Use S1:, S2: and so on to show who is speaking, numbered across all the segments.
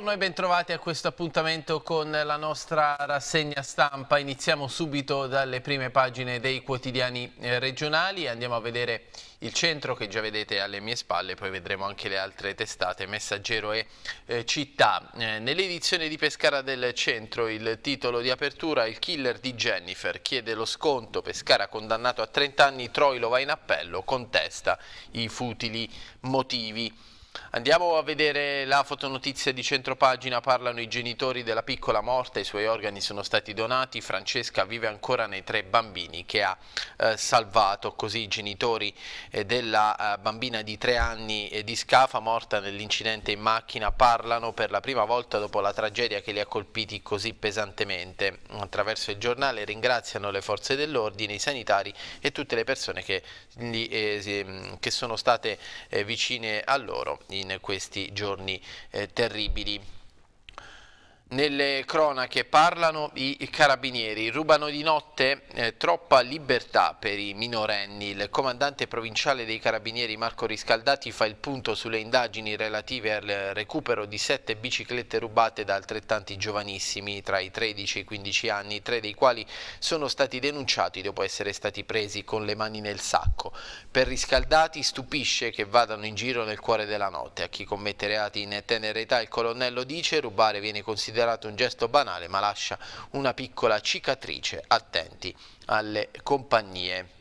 S1: Buongiorno e bentrovati a questo appuntamento con la nostra rassegna stampa. Iniziamo subito dalle prime pagine dei quotidiani eh, regionali. Andiamo a vedere il centro che già vedete alle mie spalle, poi vedremo anche le altre testate, Messaggero e eh, Città. Eh, Nell'edizione di Pescara del Centro il titolo di apertura Il killer di Jennifer chiede lo sconto, Pescara condannato a 30 anni, Troilo va in appello, contesta i futili motivi. Andiamo a vedere la fotonotizia di centropagina, parlano i genitori della piccola morta, i suoi organi sono stati donati, Francesca vive ancora nei tre bambini che ha eh, salvato, così i genitori eh, della eh, bambina di tre anni eh, di Scafa morta nell'incidente in macchina parlano per la prima volta dopo la tragedia che li ha colpiti così pesantemente. Attraverso il giornale ringraziano le forze dell'ordine, i sanitari e tutte le persone che, eh, che sono state eh, vicine a loro in questi giorni eh, terribili nelle cronache parlano i carabinieri, rubano di notte eh, troppa libertà per i minorenni. Il comandante provinciale dei carabinieri Marco Riscaldati fa il punto sulle indagini relative al recupero di sette biciclette rubate da altrettanti giovanissimi tra i 13 e i 15 anni, tre dei quali sono stati denunciati dopo essere stati presi con le mani nel sacco. Per Riscaldati stupisce che vadano in giro nel cuore della notte. A chi commette reati in tenera età il colonnello dice rubare viene considerato considerato un gesto banale ma lascia una piccola cicatrice, attenti alle compagnie.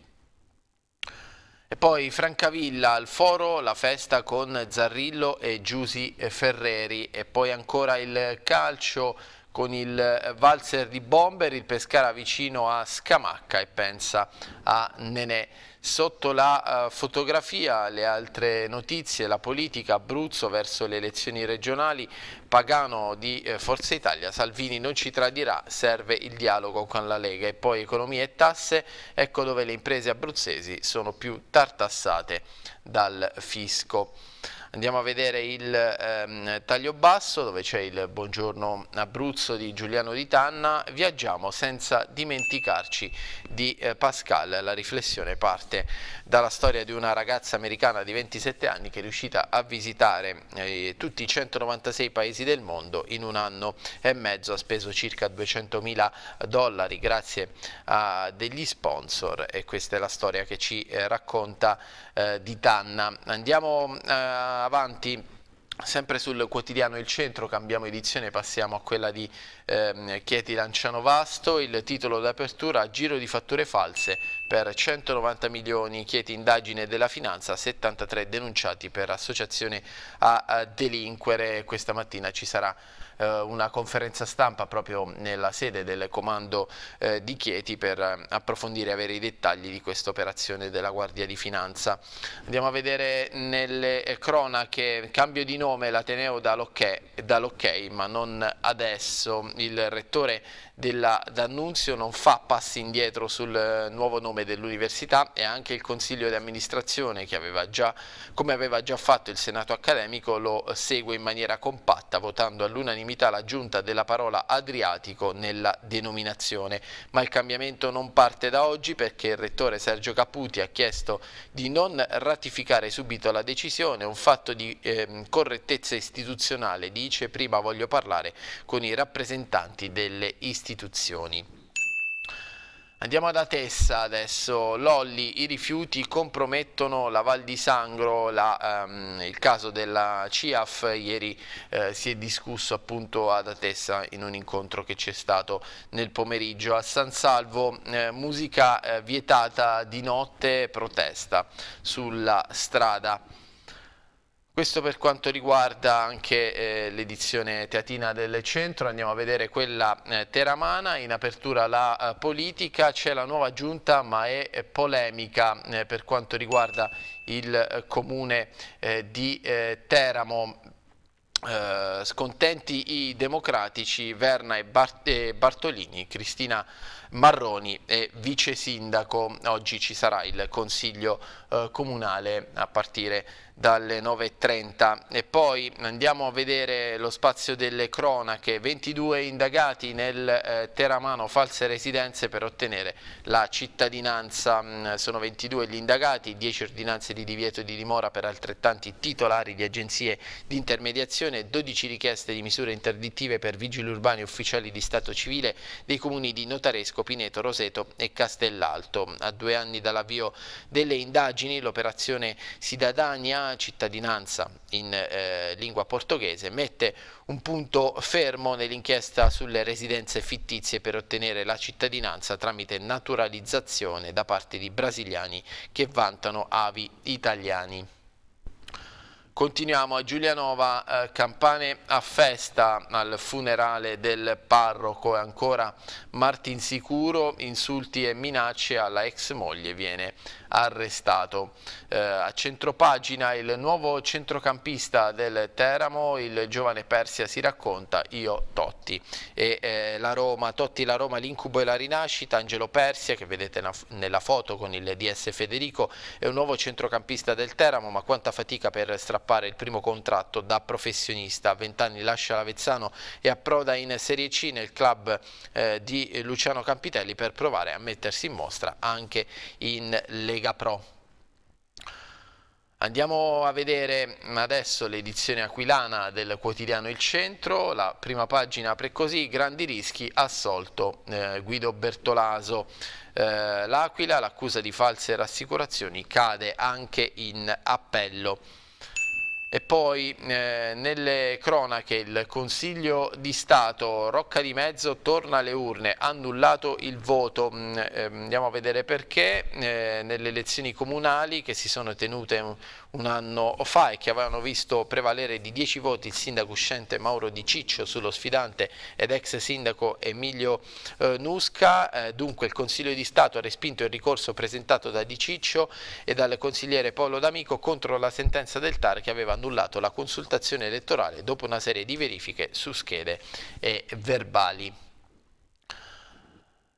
S1: E poi Francavilla al foro, la festa con Zarrillo e Giusi Ferreri e poi ancora il calcio con il eh, valzer di Bomber, il Pescara vicino a Scamacca e pensa a Nenè. Sotto la eh, fotografia le altre notizie, la politica, Abruzzo verso le elezioni regionali, Pagano di eh, Forza Italia, Salvini non ci tradirà, serve il dialogo con la Lega e poi economia e tasse, ecco dove le imprese abruzzesi sono più tartassate dal fisco. Andiamo a vedere il ehm, taglio basso dove c'è il buongiorno Abruzzo di Giuliano di Tanna. Viaggiamo senza dimenticarci di eh, Pascal. La riflessione parte dalla storia di una ragazza americana di 27 anni che è riuscita a visitare eh, tutti i 196 paesi del mondo in un anno e mezzo. Ha speso circa 200 mila dollari grazie a degli sponsor e questa è la storia che ci eh, racconta eh, di Tanna. Andiamo eh, a avanti Sempre sul quotidiano Il Centro cambiamo edizione, passiamo a quella di ehm, Chieti Lanciano Vasto, il titolo d'apertura Giro di fatture false per 190 milioni, Chieti indagine della finanza, 73 denunciati per associazione a, a delinquere, questa mattina ci sarà eh, una conferenza stampa proprio nella sede del comando eh, di Chieti per eh, approfondire e avere i dettagli di questa operazione della Guardia di Finanza. Andiamo a vedere nelle eh, cronache, cambio di nome l'Ateneo da Locchei, ma non adesso, il rettore della D'Annunzio non fa passi indietro sul eh, nuovo nome dell'università e anche il consiglio di amministrazione che aveva già, come aveva già fatto il Senato accademico lo segue in maniera compatta votando all'unanimità all'unanimità l'aggiunta della parola Adriatico nella denominazione. Ma il cambiamento non parte da oggi perché il rettore Sergio Caputi ha chiesto di non ratificare subito la decisione, un fatto di eh, correttezza istituzionale, dice prima voglio parlare con i rappresentanti delle istituzioni. Andiamo da Tessa adesso, Lolli, i rifiuti compromettono la Val di Sangro, la, um, il caso della CIAF ieri eh, si è discusso appunto ad Atessa in un incontro che c'è stato nel pomeriggio a San Salvo, eh, musica eh, vietata di notte, protesta sulla strada. Questo per quanto riguarda anche eh, l'edizione teatina del centro, andiamo a vedere quella eh, teramana, in apertura la eh, politica, c'è la nuova giunta ma è eh, polemica eh, per quanto riguarda il eh, comune di Teramo. scontenti i democratici Verna e, Bart e Bartolini, Cristina Marroni e vice sindaco. Oggi ci sarà il consiglio eh, comunale a partire dalle 9.30 e poi andiamo a vedere lo spazio delle cronache 22 indagati nel eh, Teramano false residenze per ottenere la cittadinanza mm, sono 22 gli indagati 10 ordinanze di divieto di dimora per altrettanti titolari di agenzie di intermediazione 12 richieste di misure interdittive per vigili urbani e ufficiali di stato civile dei comuni di Notaresco Pineto, Roseto e Castellalto. A due anni dall'avvio delle indagini l'operazione Sidadania, cittadinanza in eh, lingua portoghese, mette un punto fermo nell'inchiesta sulle residenze fittizie per ottenere la cittadinanza tramite naturalizzazione da parte di brasiliani che vantano avi italiani. Continuiamo a Giulianova, eh, campane a festa al funerale del parroco e ancora Martinsicuro, insulti e minacce alla ex moglie viene arrestato. Eh, a centropagina il nuovo centrocampista del Teramo, il giovane Persia si racconta, io Totti. E, eh, la Roma, Totti la Roma, l'incubo e la rinascita, Angelo Persia che vedete nella foto con il DS Federico, è un nuovo centrocampista del Teramo, ma quanta fatica per strappare il primo contratto da professionista. A 20 anni lascia l'Avezzano e approda in Serie C nel club eh, di Luciano Campitelli per provare a mettersi in mostra anche in Lega. Lega Pro. Andiamo a vedere adesso l'edizione aquilana del quotidiano Il Centro, la prima pagina apre così, grandi rischi, assolto eh, Guido Bertolaso. Eh, L'Aquila, l'accusa di false rassicurazioni, cade anche in appello. E poi eh, nelle cronache il Consiglio di Stato, Rocca di Mezzo torna alle urne, annullato il voto, eh, andiamo a vedere perché, eh, nelle elezioni comunali che si sono tenute un anno fa e che avevano visto prevalere di 10 voti il sindaco uscente Mauro Di Ciccio sullo sfidante ed ex sindaco Emilio eh, Nusca. Eh, dunque il Consiglio di Stato ha respinto il ricorso presentato da Di Ciccio e dal consigliere Paolo D'Amico contro la sentenza del TAR che aveva annullato la consultazione elettorale dopo una serie di verifiche su schede e verbali.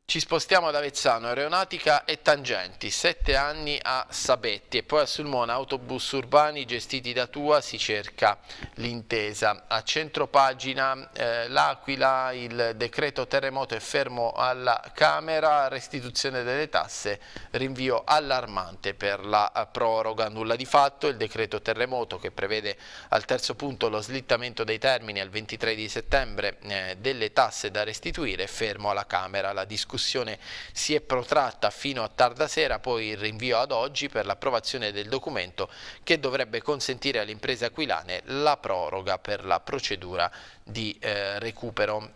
S1: Ci spostiamo ad Avezzano, aeronautica e tangenti, sette anni a Sabetti e poi a Sulmona, autobus urbani gestiti da Tua, si cerca l'intesa. A centropagina eh, l'Aquila, il decreto terremoto è fermo alla Camera, restituzione delle tasse, rinvio allarmante per la proroga, nulla di fatto, il decreto terremoto che prevede al terzo punto lo slittamento dei termini al 23 di settembre eh, delle tasse da restituire, è fermo alla Camera la discussione discussione si è protratta fino a tarda sera, poi il rinvio ad oggi per l'approvazione del documento che dovrebbe consentire alle imprese Aquilane la proroga per la procedura di eh, recupero.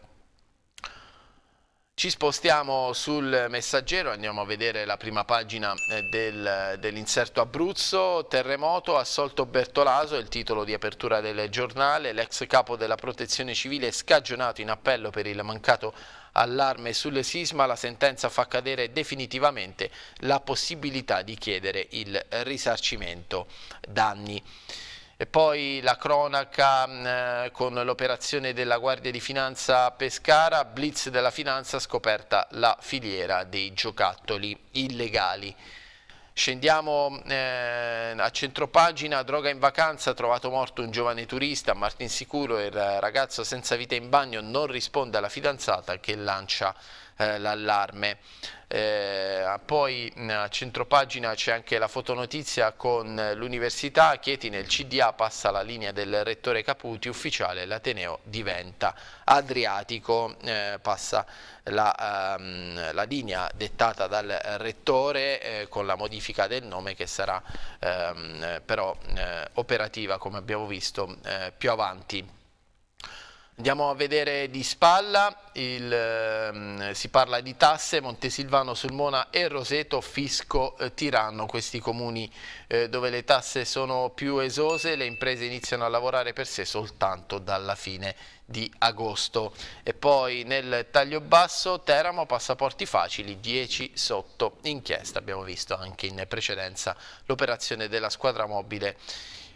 S1: Ci spostiamo sul messaggero, andiamo a vedere la prima pagina eh, del, dell'inserto Abruzzo, terremoto, assolto Bertolaso, il titolo di apertura del giornale, l'ex capo della protezione civile scagionato in appello per il mancato allarme sul sisma, la sentenza fa cadere definitivamente la possibilità di chiedere il risarcimento danni. E poi la cronaca mh, mm, eh, con l'operazione della Guardia di Finanza Pescara, blitz della finanza scoperta la filiera dei giocattoli illegali. Scendiamo eh, a centropagina, droga in vacanza, trovato morto un giovane turista, Martin Sicuro, il ragazzo senza vita in bagno non risponde alla fidanzata che lancia eh, l'allarme. Eh, poi mm, a centropagina c'è anche la fotonotizia con l'università, Chieti nel CDA passa la linea del rettore Caputi, ufficiale l'Ateneo diventa Adriatico, eh, passa la, ehm, la, linea dettata dal rettore eh, con la modifica del nome che sarà ehm, però eh, operativa come abbiamo visto eh, più avanti. Andiamo a vedere di spalla, il, ehm, si parla di tasse, Montesilvano, Sulmona e Roseto, Fisco, eh, Tiranno, questi comuni eh, dove le tasse sono più esose, le imprese iniziano a lavorare per sé soltanto dalla fine di agosto. E poi nel taglio basso Teramo, passaporti facili, 10 sotto inchiesta, abbiamo visto anche in precedenza l'operazione della squadra mobile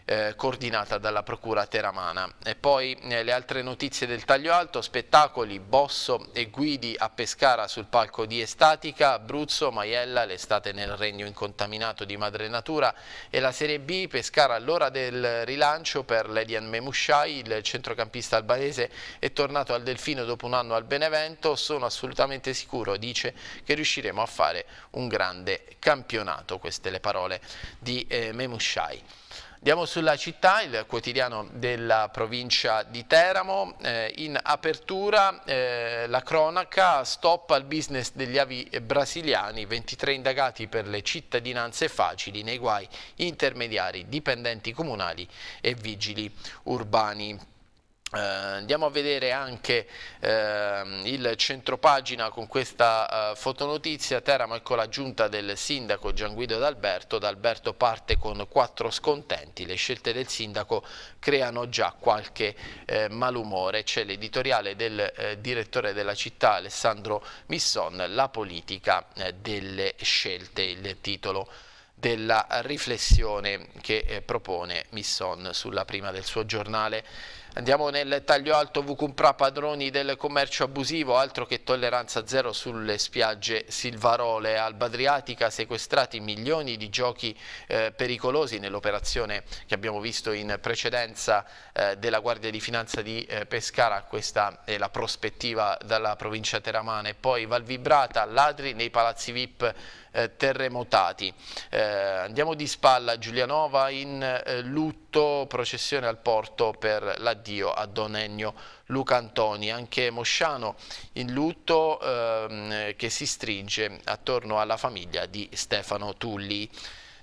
S1: eh, coordinata dalla Procura teramana. E poi eh, le altre notizie del taglio alto, spettacoli, Bosso e Guidi a Pescara sul palco di Estatica, Abruzzo, Maiella, l'estate nel regno incontaminato di Madre Natura e la Serie B, Pescara all'ora del rilancio per l'Edian Memushai, il centrocampista albanese è tornato al Delfino dopo un anno al Benevento, sono assolutamente sicuro, dice, che riusciremo a fare un grande campionato, queste le parole di eh, Memushai. Andiamo sulla città, il quotidiano della provincia di Teramo, eh, in apertura eh, la cronaca stop al business degli avi brasiliani, 23 indagati per le cittadinanze facili nei guai intermediari, dipendenti comunali e vigili urbani. Uh, andiamo a vedere anche uh, il centropagina con questa uh, fotonotizia, Teramo ecco la giunta del sindaco Gian Guido D'Alberto, D'Alberto parte con quattro scontenti, le scelte del sindaco creano già qualche eh, malumore, c'è l'editoriale del direttore della città Alessandro Misson, la politica delle scelte, il titolo della riflessione che propone Misson sulla prima del suo giornale. Andiamo nel taglio alto Vucumpra padroni del commercio abusivo, altro che tolleranza zero sulle spiagge silvarole. Alba Adriatica sequestrati milioni di giochi eh, pericolosi nell'operazione che abbiamo visto in precedenza eh, della Guardia di Finanza di eh, Pescara. Questa è la prospettiva dalla provincia teramana. E poi Valvibrata, ladri nei palazzi VIP eh, terremotati. Eh, andiamo di spalla, Giulianova in eh, lutto, processione al porto per l'addio a Don Ennio Luca Antoni, anche Mosciano in lutto ehm, che si stringe attorno alla famiglia di Stefano Tulli.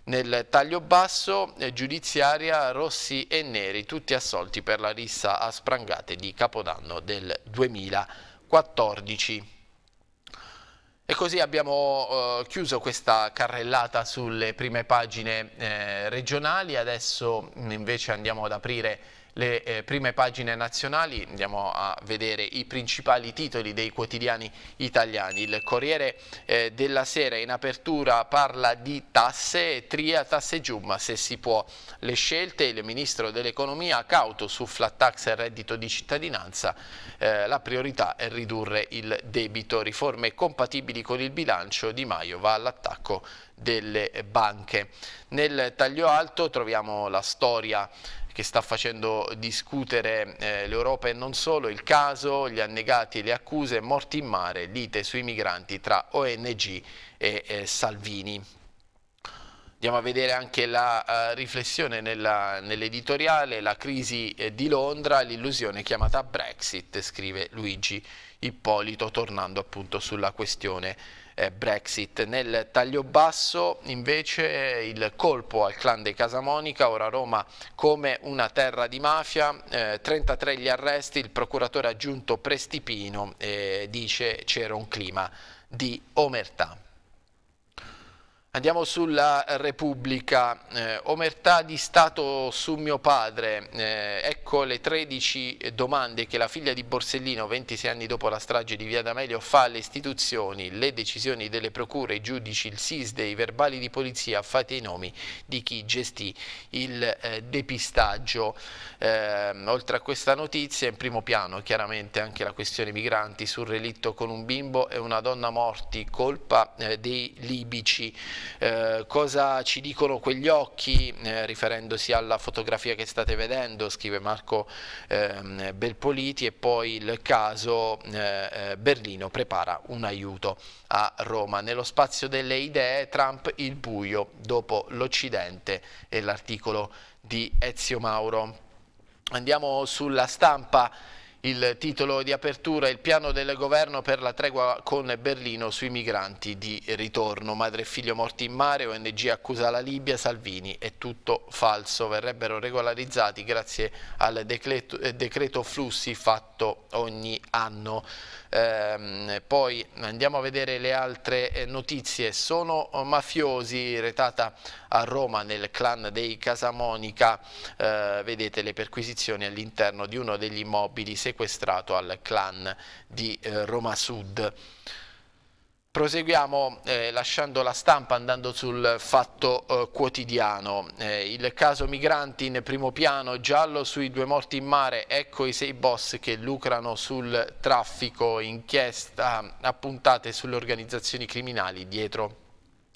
S1: Nel taglio basso, eh, giudiziaria, rossi e neri, tutti assolti per la rissa a sprangate di Capodanno del 2014. E così abbiamo eh, chiuso questa carrellata sulle prime pagine eh, regionali, adesso mm, invece andiamo ad aprire le eh, prime pagine nazionali, andiamo a vedere i principali titoli dei quotidiani italiani. Il Corriere eh, della Sera in apertura parla di tasse, tria tasse giù, ma se si può le scelte, il Ministro dell'Economia cauto su flat tax e reddito di cittadinanza, eh, la priorità è ridurre il debito, riforme compatibili con il bilancio, Di Maio va all'attacco delle banche. Nel taglio alto troviamo la storia che sta facendo discutere eh, l'Europa e non solo, il caso, gli annegati e le accuse, morti in mare, lite sui migranti tra ONG e eh, Salvini. Andiamo a vedere anche la uh, riflessione nell'editoriale, nell la crisi eh, di Londra, l'illusione chiamata Brexit, scrive Luigi Ippolito, tornando appunto sulla questione eh, Brexit. Nel taglio basso invece il colpo al clan dei Casamonica, ora Roma come una terra di mafia, eh, 33 gli arresti, il procuratore aggiunto Prestipino eh, dice c'era un clima di omertà. Andiamo sulla Repubblica, eh, omertà di Stato su mio padre, eh, ecco le 13 domande che la figlia di Borsellino, 26 anni dopo la strage di Via D'Amelio, fa alle istituzioni, le decisioni delle procure, i giudici, il SISDE, i verbali di polizia, fate i nomi di chi gestì il eh, depistaggio. Eh, oltre a questa notizia, in primo piano chiaramente anche la questione migranti sul relitto con un bimbo e una donna morti, colpa eh, dei libici. Eh, cosa ci dicono quegli occhi eh, riferendosi alla fotografia che state vedendo, scrive Marco eh, Belpoliti e poi il caso eh, eh, Berlino prepara un aiuto a Roma. Nello spazio delle idee Trump il buio dopo l'Occidente e l'articolo di Ezio Mauro. Andiamo sulla stampa il titolo di apertura è il piano del governo per la tregua con Berlino sui migranti di ritorno. Madre e figlio morti in mare, ONG accusa la Libia, Salvini è tutto falso. Verrebbero regolarizzati grazie al decreto, eh, decreto flussi fatto ogni anno. Ehm, poi andiamo a vedere le altre eh, notizie. Sono mafiosi, retata a Roma nel clan dei Casamonica. Ehm, vedete le perquisizioni all'interno di uno degli immobili sequestrato al clan di eh, Roma Sud. Proseguiamo eh, lasciando la stampa andando sul fatto eh, quotidiano. Eh, il caso migranti in primo piano, giallo sui due morti in mare, ecco i sei boss che lucrano sul traffico, inchiesta appuntate sulle organizzazioni criminali dietro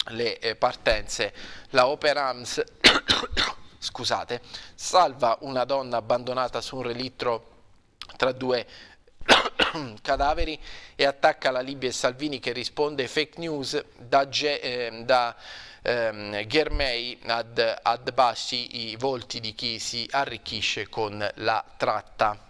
S1: le eh, partenze. La Operams scusate, salva una donna abbandonata su un relitro tra due cadaveri e attacca la Libia e Salvini che risponde fake news da, eh, da ehm, Ghermei ad, ad Bassi i volti di chi si arricchisce con la tratta.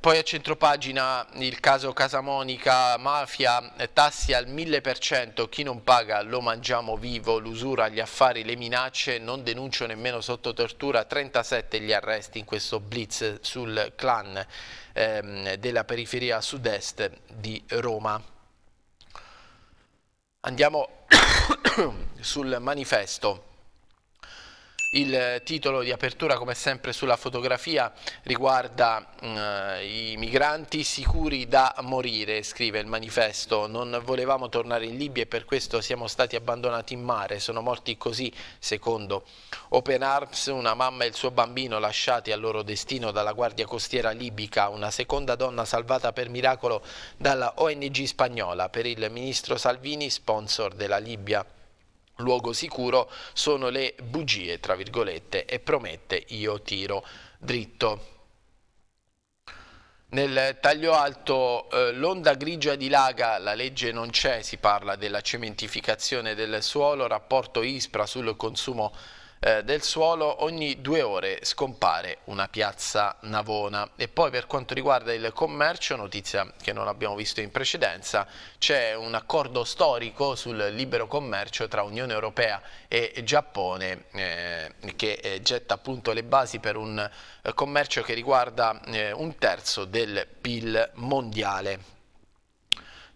S1: Poi a centropagina il caso Casamonica, mafia, eh, tassi al 1000%, chi non paga lo mangiamo vivo, l'usura, gli affari, le minacce, non denuncio nemmeno sotto tortura, 37 gli arresti in questo blitz sul clan ehm, della periferia sud-est di Roma. Andiamo sul manifesto. Il titolo di apertura come sempre sulla fotografia riguarda eh, i migranti sicuri da morire, scrive il manifesto. Non volevamo tornare in Libia e per questo siamo stati abbandonati in mare. Sono morti così, secondo Open Arms, una mamma e il suo bambino lasciati al loro destino dalla guardia costiera libica, una seconda donna salvata per miracolo dalla ONG spagnola, per il ministro Salvini, sponsor della Libia luogo sicuro sono le bugie, tra virgolette, e promette io tiro dritto. Nel taglio alto eh, l'onda grigia dilaga, la legge non c'è, si parla della cementificazione del suolo, rapporto ISPRA sul consumo eh, del suolo ogni due ore scompare una piazza navona. E poi per quanto riguarda il commercio, notizia che non abbiamo visto in precedenza, c'è un accordo storico sul libero commercio tra Unione Europea e Giappone eh, che eh, getta appunto le basi per un eh, commercio che riguarda un terzo del PIL mondiale.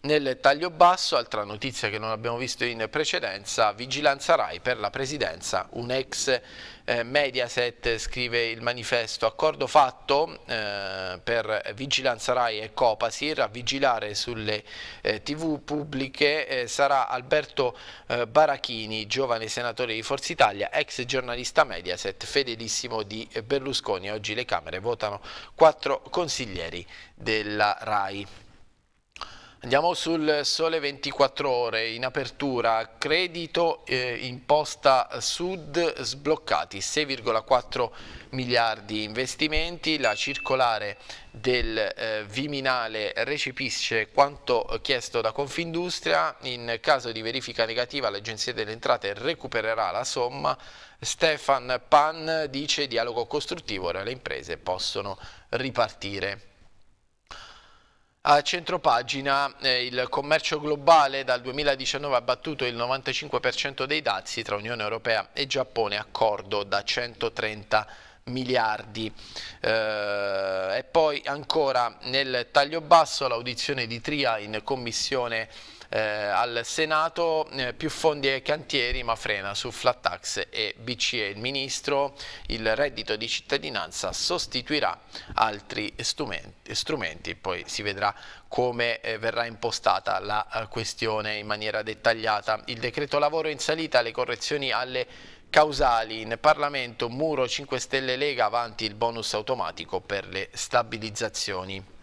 S1: Nel taglio basso, altra notizia che non abbiamo visto in precedenza, vigilanza RAI per la presidenza, un ex eh, Mediaset scrive il manifesto, accordo fatto eh, per Vigilanza RAI e Copasir, a vigilare sulle eh, tv pubbliche eh, sarà Alberto eh, Barachini, giovane senatore di Forza Italia, ex giornalista Mediaset, fedelissimo di Berlusconi, oggi le Camere votano quattro consiglieri della RAI. Andiamo sul Sole 24 Ore, in apertura, credito eh, imposta sud sbloccati, 6,4 miliardi investimenti, la circolare del eh, Viminale recepisce quanto chiesto da Confindustria, in caso di verifica negativa l'Agenzia delle Entrate recupererà la somma, Stefan Pan dice dialogo costruttivo, ora le imprese possono ripartire. A centropagina eh, il commercio globale dal 2019 ha battuto il 95% dei dazi tra Unione Europea e Giappone, accordo da 130 miliardi. Eh, e poi ancora nel taglio basso l'audizione di Tria in commissione eh, al Senato eh, più fondi ai cantieri ma frena su flat tax e BCE. Il Ministro il reddito di cittadinanza sostituirà altri strumenti, strumenti. poi si vedrà come eh, verrà impostata la eh, questione in maniera dettagliata. Il decreto lavoro in salita, le correzioni alle causali in Parlamento, muro 5 Stelle Lega, avanti il bonus automatico per le stabilizzazioni.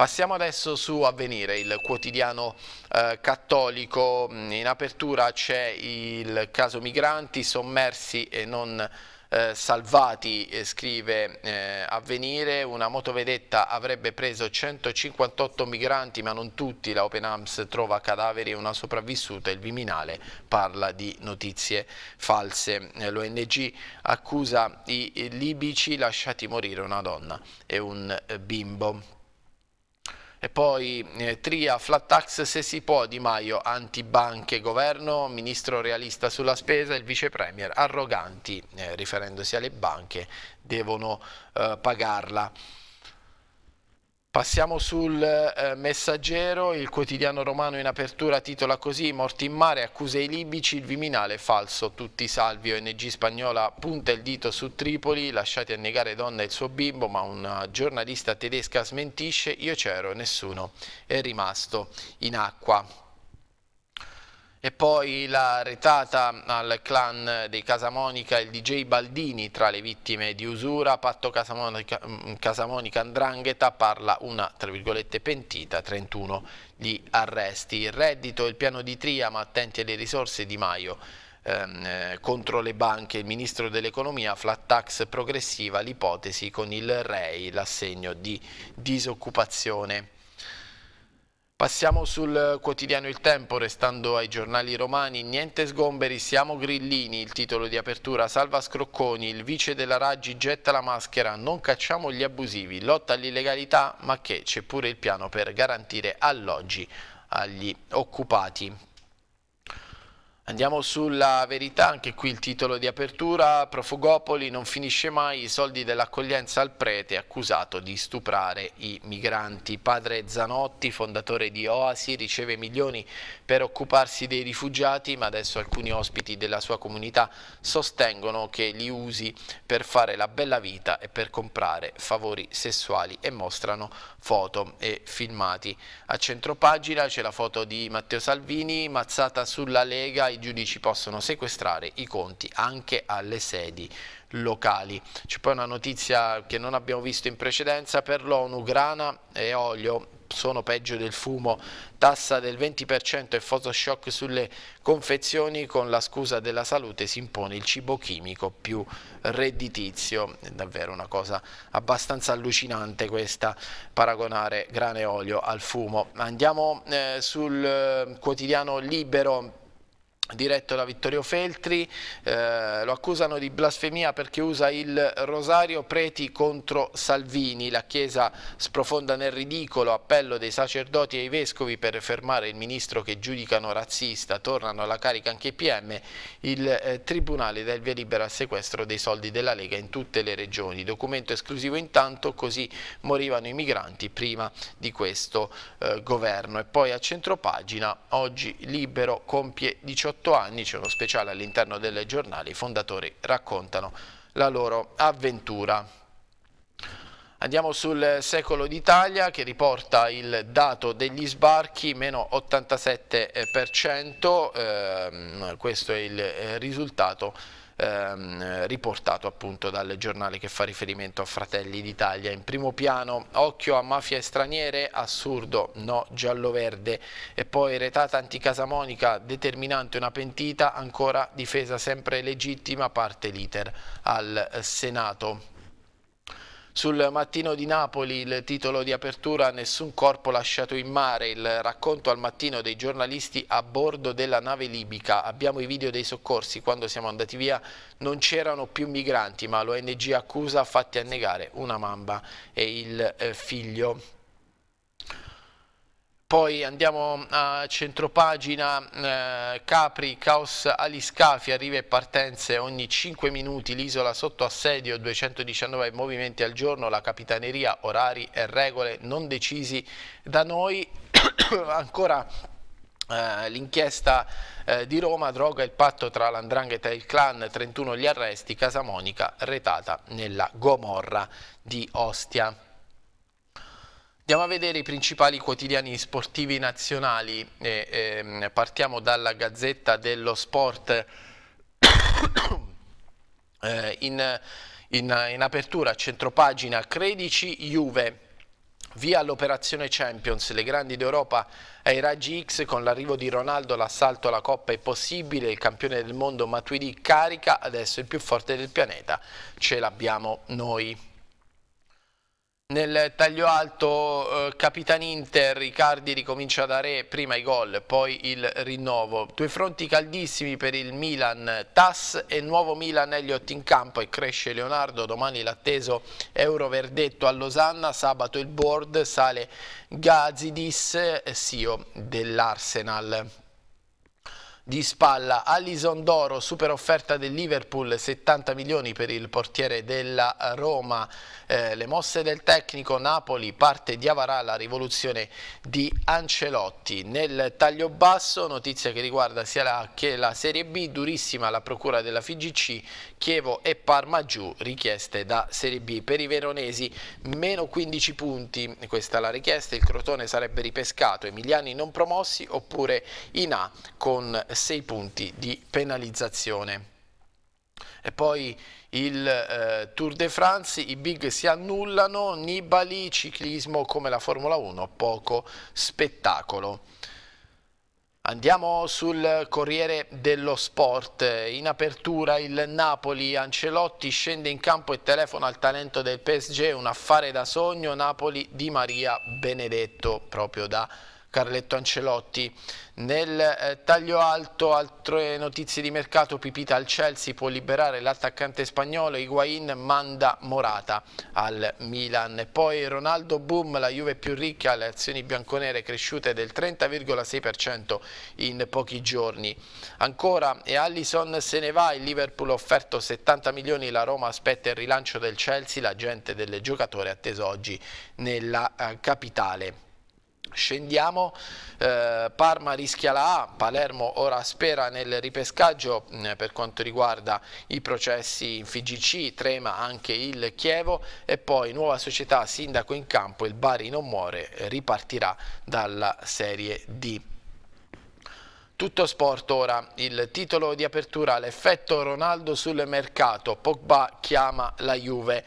S1: Passiamo adesso su Avvenire, il quotidiano eh, cattolico. Mm, in apertura c'è il caso migranti sommersi e non eh, salvati, eh, scrive eh, Avvenire, una motovedetta avrebbe preso 158 migranti ma non tutti, la Open Arms trova cadaveri e una sopravvissuta, il Viminale parla di notizie false, l'ONG accusa i libici lasciati morire una donna e un eh, bimbo. E poi eh, Tria, flat tax se si può, Di Maio, antibanche, governo, ministro realista sulla spesa, il vice premier arroganti, eh, riferendosi alle banche, devono eh, pagarla. Passiamo sul eh, messaggero, il quotidiano romano in apertura titola così Morti in mare, accuse i libici, il Viminale falso, tutti salvi, ONG spagnola punta il dito su Tripoli, lasciati annegare donna e il suo bimbo, ma una giornalista tedesca smentisce, io c'ero, nessuno è rimasto in acqua. E poi la retata al clan dei Casamonica, il DJ Baldini, tra le vittime di usura, patto Casamonica, mm, Casamonica Andrangheta, parla una, tra virgolette, pentita, 31 gli arresti. Il reddito il piano di Tria, ma attenti alle risorse di Maio ehm, eh, contro le banche, il ministro dell'economia, flat tax progressiva, l'ipotesi con il REI, l'assegno di disoccupazione. Passiamo sul quotidiano Il Tempo, restando ai giornali romani, niente sgomberi, siamo grillini, il titolo di apertura, salva Scrocconi, il vice della Raggi getta la maschera, non cacciamo gli abusivi, lotta all'illegalità, ma che c'è pure il piano per garantire alloggi agli occupati. Andiamo sulla verità, anche qui il titolo di apertura, Profugopoli non finisce mai i soldi dell'accoglienza al prete accusato di stuprare i migranti. Padre Zanotti, fondatore di Oasi, riceve milioni per occuparsi dei rifugiati, ma adesso alcuni ospiti della sua comunità sostengono che li usi per fare la bella vita e per comprare favori sessuali e mostrano foto e filmati. A centropagina c'è la foto di Matteo Salvini, mazzata sulla Lega, giudici possono sequestrare i conti anche alle sedi locali. C'è poi una notizia che non abbiamo visto in precedenza per l'ONU, grana e olio sono peggio del fumo, tassa del 20% e photoshock sulle confezioni con la scusa della salute si impone il cibo chimico più redditizio, è davvero una cosa abbastanza allucinante questa, paragonare grana e olio al fumo. Andiamo eh, sul eh, quotidiano libero diretto da Vittorio Feltri, eh, lo accusano di blasfemia perché usa il rosario preti contro Salvini, la Chiesa sprofonda nel ridicolo, appello dei sacerdoti e i vescovi per fermare il ministro che giudicano razzista, tornano alla carica anche i PM, il eh, Tribunale del via libera al sequestro dei soldi della Lega in tutte le regioni, documento esclusivo intanto, così morivano i migranti prima di questo eh, governo. E poi a centropagina, oggi Libero compie 18 18 anni, c'è uno speciale all'interno del giornale, i fondatori raccontano la loro avventura. Andiamo sul secolo d'Italia che riporta il dato degli sbarchi, meno 87%, ehm, questo è il eh, risultato ehm, riportato appunto dal giornale che fa riferimento a Fratelli d'Italia. In primo piano, occhio a mafia straniere, assurdo, no giallo-verde. E poi retata anticasamonica, determinante una pentita, ancora difesa sempre legittima, parte l'iter al Senato. Sul mattino di Napoli il titolo di apertura Nessun corpo lasciato in mare, il racconto al mattino dei giornalisti a bordo della nave libica. Abbiamo i video dei soccorsi, quando siamo andati via non c'erano più migranti ma l'ONG accusa fatti annegare una mamma e il eh, figlio. Poi andiamo a centropagina eh, Capri, caos agli scafi, arrive e partenze ogni 5 minuti, l'isola sotto assedio, 219 movimenti al giorno, la capitaneria, orari e regole non decisi da noi. Ancora eh, l'inchiesta eh, di Roma, droga il patto tra l'andrangheta e il clan, 31 gli arresti, Casa Monica retata nella Gomorra di Ostia. Andiamo a vedere i principali quotidiani sportivi nazionali, e, e, ehm, partiamo dalla Gazzetta dello Sport eh, in, in, in apertura, centropagina 13 Juve. Via all'operazione Champions, le grandi d'Europa ai raggi X con l'arrivo di Ronaldo, l'assalto alla Coppa è possibile, il campione del mondo Matuidi carica, adesso il più forte del pianeta, ce l'abbiamo noi. Nel taglio alto eh, Capitan Inter, Riccardi ricomincia da re, prima i gol, poi il rinnovo. Due fronti caldissimi per il Milan, Tass e nuovo Milan Elliott in campo e cresce Leonardo. Domani l'atteso Euroverdetto a Losanna, sabato il board, sale Gazidis, CEO dell'Arsenal di spalla. Alison Doro, super offerta del Liverpool, 70 milioni per il portiere della Roma eh, le mosse del tecnico Napoli, parte di Avarà, la rivoluzione di Ancelotti. Nel taglio basso, notizia che riguarda sia la, che la Serie B, durissima la procura della FIGC, Chievo e Parma giù, richieste da Serie B. Per i veronesi meno 15 punti, questa è la richiesta, il Crotone sarebbe ripescato, Emiliani non promossi oppure in A con 6 punti di penalizzazione. E poi il eh, Tour de France, i big si annullano, Nibali, ciclismo come la Formula 1, poco spettacolo. Andiamo sul Corriere dello Sport, in apertura il Napoli, Ancelotti scende in campo e telefona al talento del PSG, un affare da sogno, Napoli di Maria Benedetto, proprio da Napoli. Carletto Ancelotti. Nel eh, taglio alto, altre notizie di mercato, Pipita al Chelsea può liberare l'attaccante spagnolo, Higuain manda Morata al Milan. Poi Ronaldo Boom, la Juve più ricca, le azioni bianconere cresciute del 30,6% in pochi giorni. Ancora, e Allison se ne va, il Liverpool ha offerto 70 milioni, la Roma aspetta il rilancio del Chelsea, l'agente del giocatore atteso oggi nella eh, capitale. Scendiamo, eh, Parma rischia la A, Palermo ora spera nel ripescaggio eh, per quanto riguarda i processi in FGC, trema anche il Chievo e poi nuova società, sindaco in campo, il Bari non muore, ripartirà dalla Serie D. Tutto sport ora, il titolo di apertura, l'effetto Ronaldo sul mercato, Pogba chiama la Juve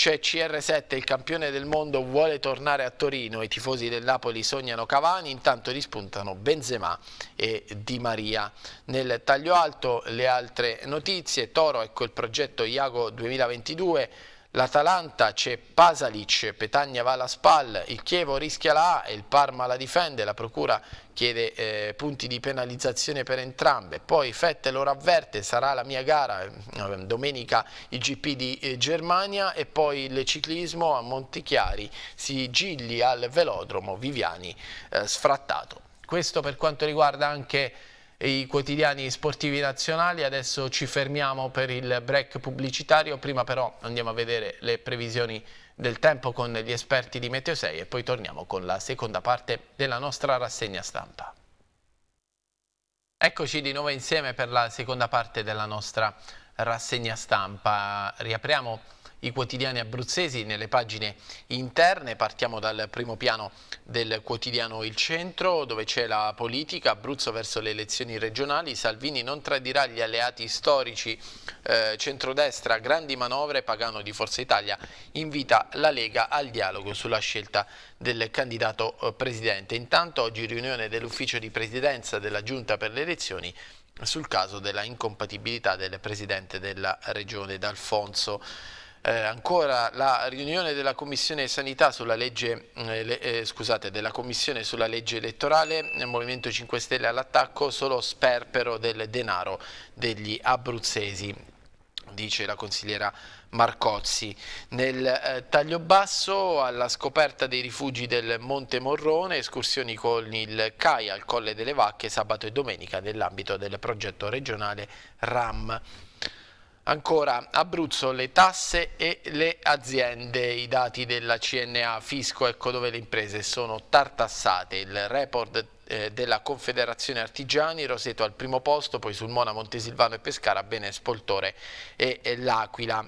S1: c'è CR7, il campione del mondo vuole tornare a Torino, i tifosi del Napoli sognano Cavani, intanto rispuntano Benzema e Di Maria. Nel taglio alto le altre notizie, Toro, ecco il progetto Iago 2022, L'Atalanta c'è Pasalic, Petagna va alla SPAL, il Chievo rischia la A e il Parma la difende, la procura chiede eh, punti di penalizzazione per entrambe, poi Fette lo ravverte, sarà la mia gara eh, domenica il GP di eh, Germania e poi il ciclismo a Montichiari, Sigilli al velodromo, Viviani eh, sfrattato. Questo per quanto riguarda anche i quotidiani sportivi nazionali. Adesso ci fermiamo per il break pubblicitario, prima però andiamo a vedere le previsioni del tempo con gli esperti di Meteo 6 e poi torniamo con la seconda parte della nostra rassegna stampa. Eccoci di nuovo insieme per la seconda parte della nostra rassegna stampa. Riapriamo i quotidiani abruzzesi nelle pagine interne. Partiamo dal primo piano del quotidiano Il Centro, dove c'è la politica, Abruzzo verso le elezioni regionali, Salvini non tradirà gli alleati storici, eh, centrodestra, grandi manovre, Pagano di Forza Italia invita la Lega al dialogo sulla scelta del candidato eh, presidente. Intanto oggi riunione dell'ufficio di presidenza della Giunta per le elezioni sul caso della incompatibilità del presidente della regione D'Alfonso. Eh, ancora la riunione della Commissione Sanità sulla legge, mm, eh, le, eh, scusate, della Commissione sulla legge elettorale, il Movimento 5 Stelle all'attacco, solo sperpero del denaro degli abruzzesi, dice la consigliera Marcozzi. Nel eh, taglio basso alla scoperta dei rifugi del Monte Morrone, escursioni con il CAI al Colle delle Vacche sabato e domenica nell'ambito del progetto regionale RAM. Ancora, Abruzzo, le tasse e le aziende, i dati della CNA Fisco, ecco dove le imprese sono tartassate, il report eh, della Confederazione Artigiani, Roseto al primo posto, poi Sulmona, Montesilvano e Pescara, Bene Spoltore e L'Aquila.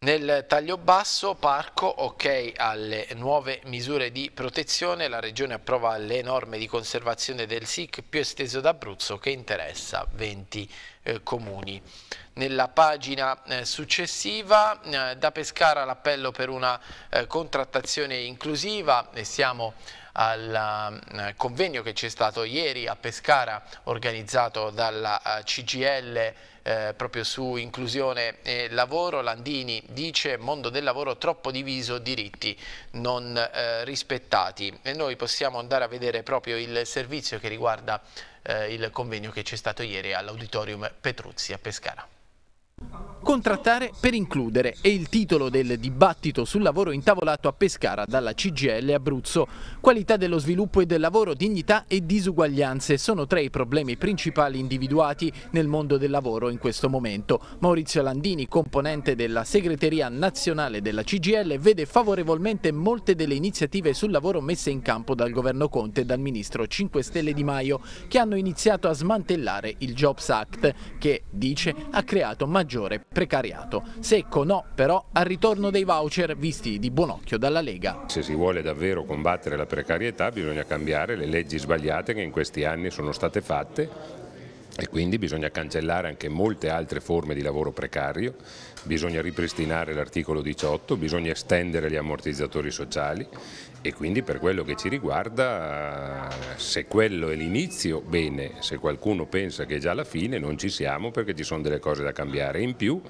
S1: Nel taglio basso parco ok alle nuove misure di protezione, la regione approva le norme di conservazione del SIC più esteso d'Abruzzo che interessa 20 eh, comuni. Nella pagina eh, successiva eh, da Pescara l'appello per una eh, contrattazione inclusiva e siamo al eh, convegno che c'è stato ieri a Pescara organizzato dalla eh, CGL eh, proprio su inclusione e lavoro. Landini dice mondo del lavoro troppo diviso, diritti non eh, rispettati. E noi possiamo andare a vedere proprio il servizio che riguarda eh, il convegno che c'è stato ieri all'Auditorium Petruzzi a Pescara. Contrattare per includere è il titolo del dibattito sul lavoro intavolato a Pescara dalla CGL Abruzzo. Qualità dello sviluppo e del lavoro, dignità e disuguaglianze sono tra i problemi principali individuati nel mondo del lavoro in questo momento. Maurizio Landini, componente della segreteria nazionale della CGL, vede favorevolmente molte delle iniziative sul lavoro messe in campo dal governo Conte e dal ministro 5 Stelle Di Maio, che hanno iniziato a smantellare il Jobs Act, che, dice, ha creato maggiori maggiore precariato. Secco no però al ritorno dei voucher visti di buon occhio dalla Lega. Se si vuole
S2: davvero combattere la precarietà bisogna cambiare le leggi sbagliate che in questi anni sono state fatte e quindi bisogna cancellare anche molte altre forme di lavoro precario bisogna ripristinare l'articolo 18, bisogna estendere gli ammortizzatori sociali e quindi per quello che ci riguarda se quello è l'inizio bene, se qualcuno pensa che è già la fine non ci siamo perché ci sono delle cose da cambiare in più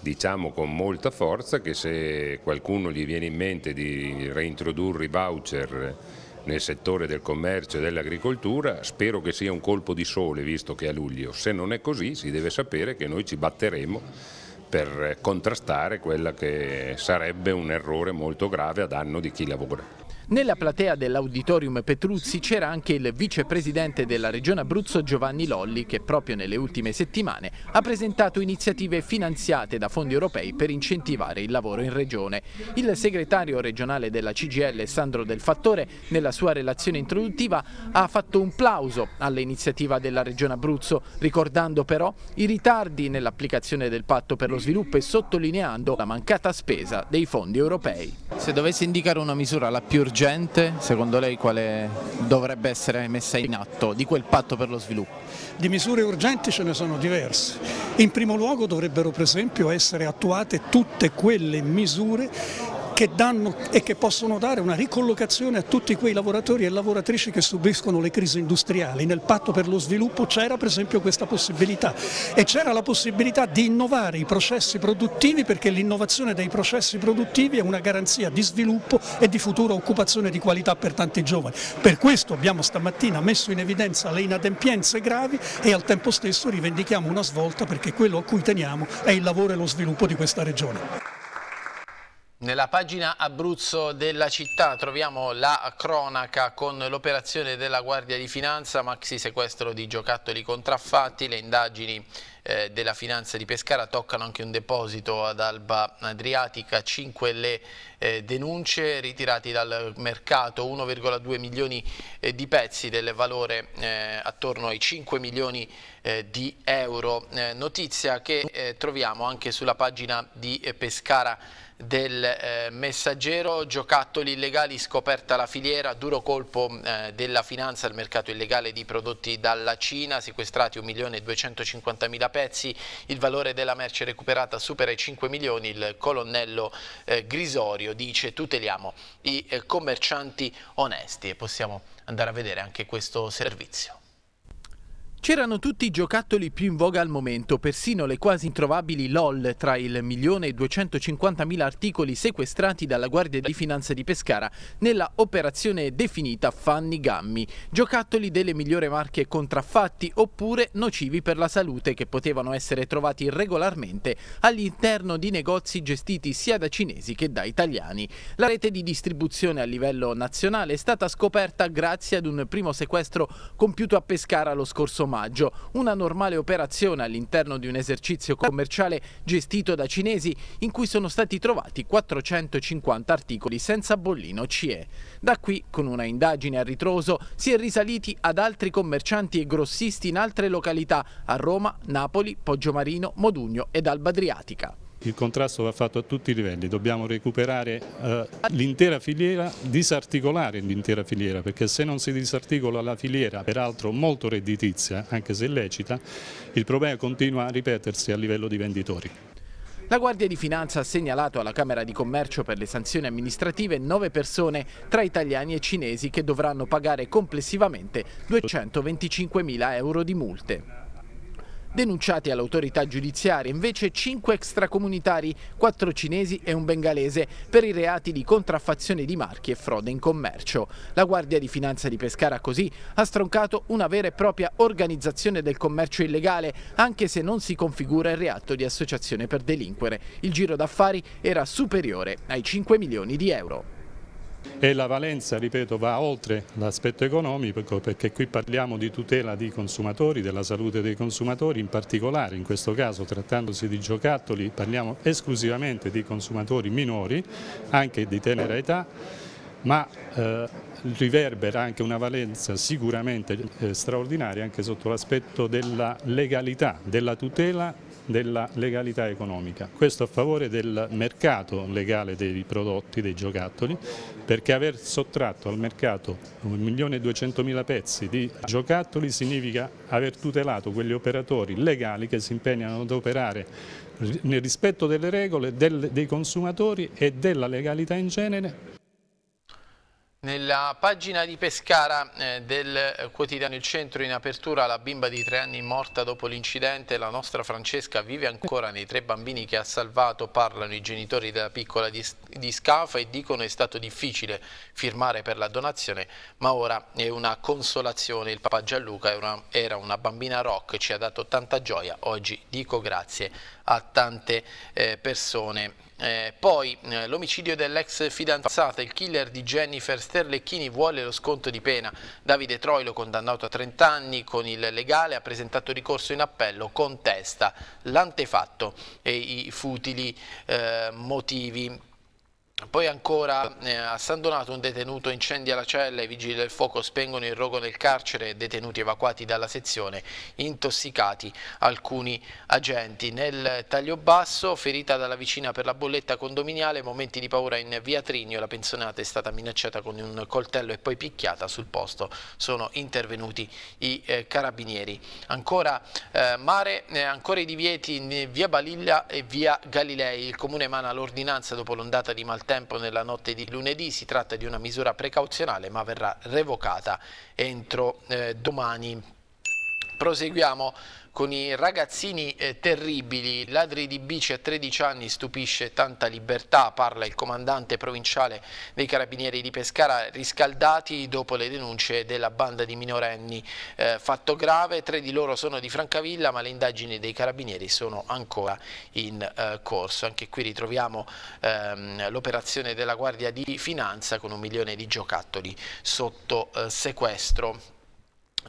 S2: diciamo con molta forza che se qualcuno gli viene in mente di reintrodurre i voucher nel settore del commercio e dell'agricoltura, spero che sia un colpo di sole visto che è a luglio, se non è così si deve sapere che noi ci batteremo per contrastare quella che sarebbe un errore molto grave a danno di chi lavora.
S1: Nella platea dell'Auditorium Petruzzi c'era anche il vicepresidente della Regione Abruzzo Giovanni Lolli che proprio nelle ultime settimane ha presentato iniziative finanziate da fondi europei per incentivare il lavoro in Regione. Il segretario regionale della CGL Sandro Del Fattore nella sua relazione introduttiva ha fatto un plauso all'iniziativa della Regione Abruzzo ricordando però i ritardi nell'applicazione del patto per lo sviluppo e sottolineando la mancata spesa dei fondi europei. Se dovessi indicare una misura la più urgente urgente, secondo lei quale dovrebbe essere messa in atto di quel patto per lo sviluppo?
S3: Di misure urgenti ce ne sono diverse. In primo luogo dovrebbero per esempio essere attuate tutte quelle misure che danno e che possono dare una ricollocazione a tutti quei lavoratori e lavoratrici che subiscono le crisi industriali. Nel patto per lo sviluppo c'era per esempio questa possibilità e c'era la possibilità di innovare i processi produttivi perché l'innovazione dei processi produttivi è una garanzia di sviluppo e di futura occupazione di qualità per tanti giovani. Per questo abbiamo stamattina messo in evidenza le inadempienze gravi e al tempo stesso rivendichiamo una svolta perché quello a cui teniamo è il lavoro e lo sviluppo di questa regione.
S1: Nella pagina Abruzzo della città troviamo la cronaca con l'operazione della Guardia di Finanza, maxi sequestro di giocattoli contraffatti, le indagini eh, della finanza di Pescara toccano anche un deposito ad Alba Adriatica, 5 le eh, denunce ritirate dal mercato, 1,2 milioni eh, di pezzi del valore eh, attorno ai 5 milioni eh, di euro. Eh, notizia che troviamo anche sulla pagina di Pescara del eh, messaggero, giocattoli illegali scoperta la filiera, duro colpo eh, della finanza al mercato illegale di prodotti dalla Cina, sequestrati 1.250.000 pezzi, il valore della merce recuperata supera i 5 milioni, il colonnello eh, Grisorio dice tuteliamo i eh, commercianti onesti e possiamo andare a vedere anche questo servizio. C'erano tutti i giocattoli più in voga al momento, persino le quasi introvabili LOL tra il 1.250.000 articoli sequestrati dalla Guardia di Finanza di Pescara nella operazione definita Fanny Gammi, giocattoli delle migliori marche contraffatti oppure nocivi per la salute che potevano essere trovati regolarmente all'interno di negozi gestiti sia da cinesi che da italiani. La rete di distribuzione a livello nazionale è stata scoperta grazie ad un primo sequestro compiuto a Pescara lo scorso maggio, una normale operazione all'interno di un esercizio commerciale gestito da cinesi in cui sono stati trovati 450 articoli senza bollino CE. Da qui, con una indagine a ritroso, si è risaliti ad altri commercianti e grossisti in altre località a Roma, Napoli, Poggiomarino, Modugno ed Alba Adriatica
S2: il contrasto va fatto a tutti i livelli, dobbiamo recuperare eh, l'intera filiera, disarticolare l'intera filiera, perché se non si disarticola la filiera, peraltro molto redditizia, anche se lecita, il problema continua a ripetersi a livello di venditori.
S1: La Guardia di Finanza ha segnalato alla Camera di Commercio per le sanzioni amministrative nove persone tra italiani e cinesi che dovranno pagare complessivamente 225 mila euro di multe denunciati all'autorità giudiziaria, invece 5 extracomunitari, 4 cinesi e un bengalese per i reati di contraffazione di marchi e frode in commercio. La Guardia di Finanza di Pescara così ha stroncato una vera e propria organizzazione del commercio illegale, anche se non si configura il reato di associazione per delinquere. Il giro d'affari era superiore ai 5 milioni di euro e la
S2: valenza, ripeto, va oltre l'aspetto economico perché qui parliamo di tutela dei consumatori, della salute dei consumatori, in particolare in questo caso trattandosi di giocattoli parliamo esclusivamente di consumatori minori, anche di tenera età, ma eh, riverbera anche una valenza sicuramente eh, straordinaria anche sotto l'aspetto della legalità, della tutela della legalità economica. Questo a favore del mercato legale dei prodotti, dei giocattoli, perché aver sottratto al mercato 1.200.000 pezzi di giocattoli significa aver tutelato quegli operatori legali che si impegnano ad operare nel rispetto delle regole, del, dei consumatori e della legalità in genere
S1: nella pagina di Pescara eh, del eh, quotidiano Il Centro in apertura la bimba di tre anni morta dopo l'incidente, la nostra Francesca vive ancora nei tre bambini che ha salvato, parlano i genitori della piccola di, Scafa e dicono è stato difficile firmare per la donazione, ma ora è una consolazione, il papà Gianluca era una, era una bambina rock, ci ha dato tanta gioia, oggi dico grazie a tante eh, persone eh, poi eh, l'omicidio dell'ex fidanzata, il killer di Jennifer Sterlecchini vuole lo sconto di pena. Davide Troilo, condannato a 30 anni con il legale, ha presentato ricorso in appello, contesta l'antefatto e i futili eh, motivi poi ancora eh, a San Donato un detenuto incendia la cella, i vigili del fuoco spengono il rogo nel carcere, detenuti evacuati dalla sezione, intossicati alcuni agenti. Nel taglio basso, ferita dalla vicina per la bolletta condominiale, momenti di paura in via Trigno, la pensionata è stata minacciata con un coltello e poi picchiata sul posto, sono intervenuti i eh, carabinieri. Ancora eh, mare, eh, ancora i divieti in via Balilla e via Galilei, il comune emana l'ordinanza dopo l'ondata di maltempo tempo nella notte di lunedì, si tratta di una misura precauzionale ma verrà revocata entro eh, domani. Proseguiamo con i ragazzini eh, terribili, ladri di bici a 13 anni stupisce tanta libertà, parla il comandante provinciale dei carabinieri di Pescara, riscaldati dopo le denunce della banda di minorenni. Eh, fatto grave, tre di loro sono di Francavilla, ma le indagini dei carabinieri sono ancora in eh, corso. Anche qui ritroviamo ehm, l'operazione della Guardia di Finanza con un milione di giocattoli sotto eh, sequestro.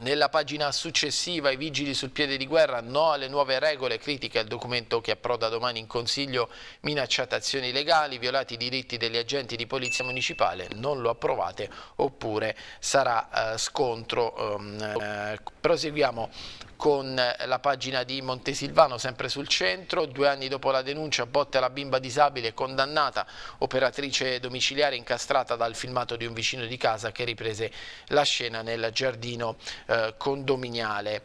S1: Nella pagina successiva i vigili sul piede di guerra, no alle nuove regole, critica il documento che approda domani in Consiglio, minacciate azioni legali, violati i diritti degli agenti di polizia municipale, non lo approvate oppure sarà eh, scontro. Ehm, eh, proseguiamo con la pagina di Montesilvano, sempre sul centro, due anni dopo la denuncia, botte alla bimba disabile condannata, operatrice domiciliare incastrata dal filmato di un vicino di casa che riprese la scena nel giardino eh, condominiale.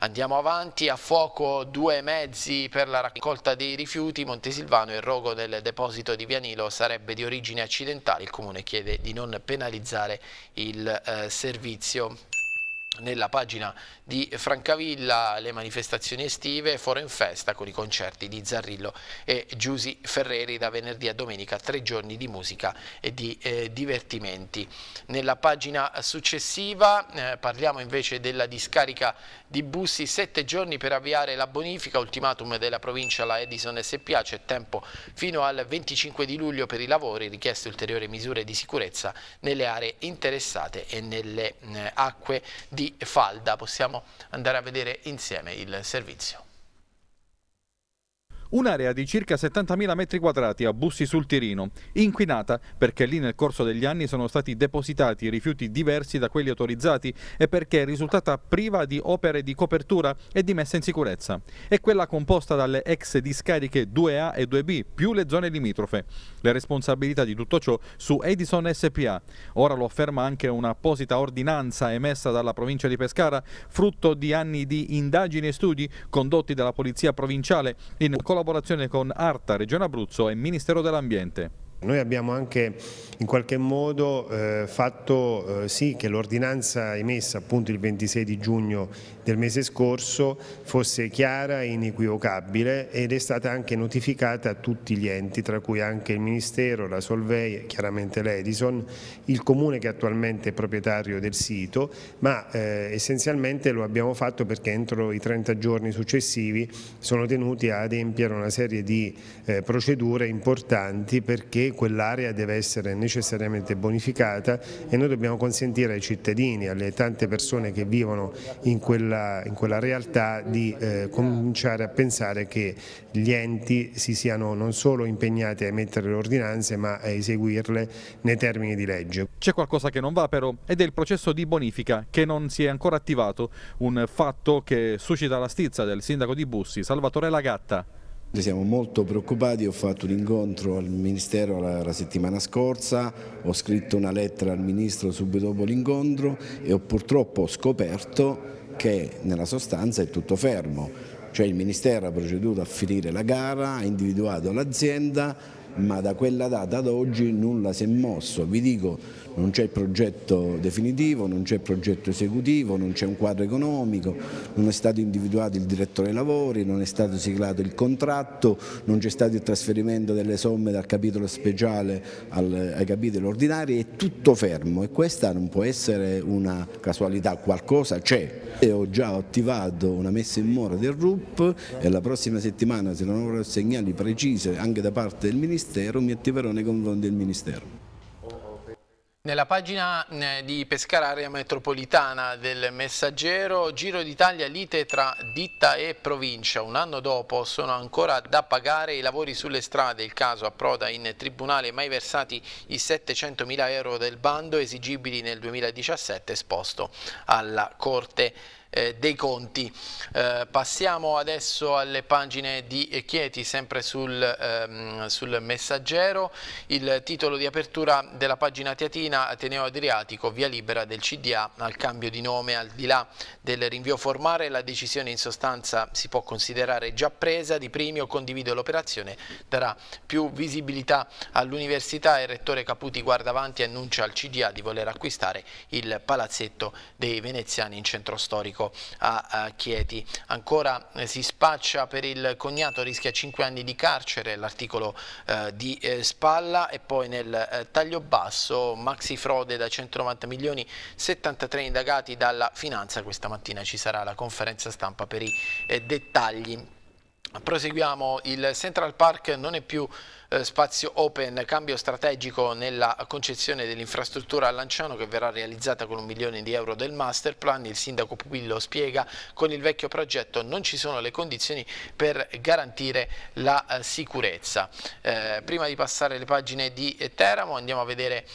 S1: Andiamo avanti, a fuoco due mezzi per la raccolta dei rifiuti, Montesilvano, il rogo del deposito di Vianilo sarebbe di origine accidentale, il comune chiede di non penalizzare il eh, servizio nella pagina di Francavilla le manifestazioni estive, Foro in Festa con i concerti di Zarrillo e Giusi Ferreri da venerdì a domenica, tre giorni di musica e di eh, divertimenti. Nella pagina successiva eh, parliamo invece della discarica di Bussi, sette giorni per avviare la bonifica, ultimatum della provincia alla Edison SPA, c'è tempo fino al 25 di luglio per i lavori, richieste ulteriori misure di sicurezza nelle aree interessate e nelle eh, acque di falda. Possiamo andare a vedere insieme il servizio.
S3: Un'area di circa 70.000 metri quadrati a Bussi sul Tirino, inquinata perché lì nel corso degli anni sono stati depositati rifiuti diversi da quelli autorizzati e perché è risultata priva di opere di copertura e di messa in sicurezza. È quella composta dalle ex discariche 2A e 2B più le zone limitrofe. Le responsabilità di tutto ciò su Edison SPA. Ora lo afferma anche un'apposita ordinanza emessa dalla provincia di Pescara, frutto di anni di indagini e studi condotti dalla Polizia Provinciale in collaborazione collaborazione con Arta, Regione Abruzzo e Ministero dell'Ambiente.
S4: Noi abbiamo anche in qualche modo eh, fatto eh, sì che l'ordinanza emessa appunto il 26 di giugno del mese scorso fosse chiara e inequivocabile ed è stata anche notificata a tutti gli enti, tra cui anche il Ministero, la Solvei, chiaramente l'Edison, il Comune che attualmente è proprietario del sito, ma eh, essenzialmente lo abbiamo fatto perché entro i 30 giorni successivi sono tenuti a adempiere una serie di eh, procedure importanti perché quell'area deve essere necessariamente bonificata e noi dobbiamo consentire ai cittadini, alle tante persone che vivono in quella quella, in quella realtà di eh, cominciare a pensare che gli enti si siano non solo impegnati a emettere le ordinanze ma a eseguirle nei termini di legge. C'è qualcosa che non va però ed è il processo di bonifica che non si è ancora attivato, un fatto
S3: che suscita la stizza del sindaco di Bussi, Salvatore Lagatta.
S4: Siamo molto preoccupati, ho fatto un incontro al Ministero la, la, settimana scorsa, ho scritto una lettera al Ministro subito dopo l'incontro e ho purtroppo scoperto che nella sostanza è tutto fermo, cioè il Ministero ha proceduto a finire la gara, ha individuato l'azienda, ma da quella data ad oggi nulla si è mosso. Vi dico, non c'è il progetto definitivo, non c'è il progetto esecutivo, non c'è un quadro economico, non è stato individuato il direttore lavori, non è stato siglato il contratto, non c'è stato il trasferimento delle somme dal capitolo speciale al, ai capitoli ordinari, è tutto fermo e questa non può essere una casualità, qualcosa c'è. ho già attivato una messa in mora del RUP e la prossima settimana se non avrò segnali precise anche da parte del Ministero mi attiverò nei confronti del Ministero.
S1: Nella pagina eh, di Pescara Area Metropolitana del Messaggero, Giro d'Italia lite tra ditta e provincia. Un anno dopo sono ancora da pagare i lavori sulle strade. Il caso approda in tribunale, mai versati i 700.000 euro del bando esigibili nel 2017, esposto alla Corte eh, dei conti. Eh, passiamo adesso alle pagine di Chieti, sempre sul, ehm, sul, messaggero. Il titolo di apertura della pagina teatina Ateneo Adriatico, via libera del CDA al cambio di nome, al di là del rinvio formale, la decisione in sostanza si può considerare già presa, di primio condivido l'operazione, darà più visibilità all'università e il rettore Caputi guarda avanti e annuncia al CDA di voler acquistare il palazzetto dei veneziani in centro storico psichiatrico a Chieti. Ancora eh, si spaccia per il cognato, rischia 5 anni di carcere, l'articolo eh, di eh, Spalla e poi nel taglio basso maxi frode da 190 milioni, 73 indagati dalla finanza. Questa mattina ci sarà la conferenza stampa per i dettagli. Proseguiamo, il Central Park non è più eh, spazio open, cambio strategico nella concezione dell'infrastruttura a Lanciano che verrà realizzata con un milione di euro del master plan, il sindaco Pupillo spiega con il vecchio progetto non ci sono le condizioni per garantire la eh, sicurezza. Eh, prima di passare le pagine di eh, Teramo andiamo a vedere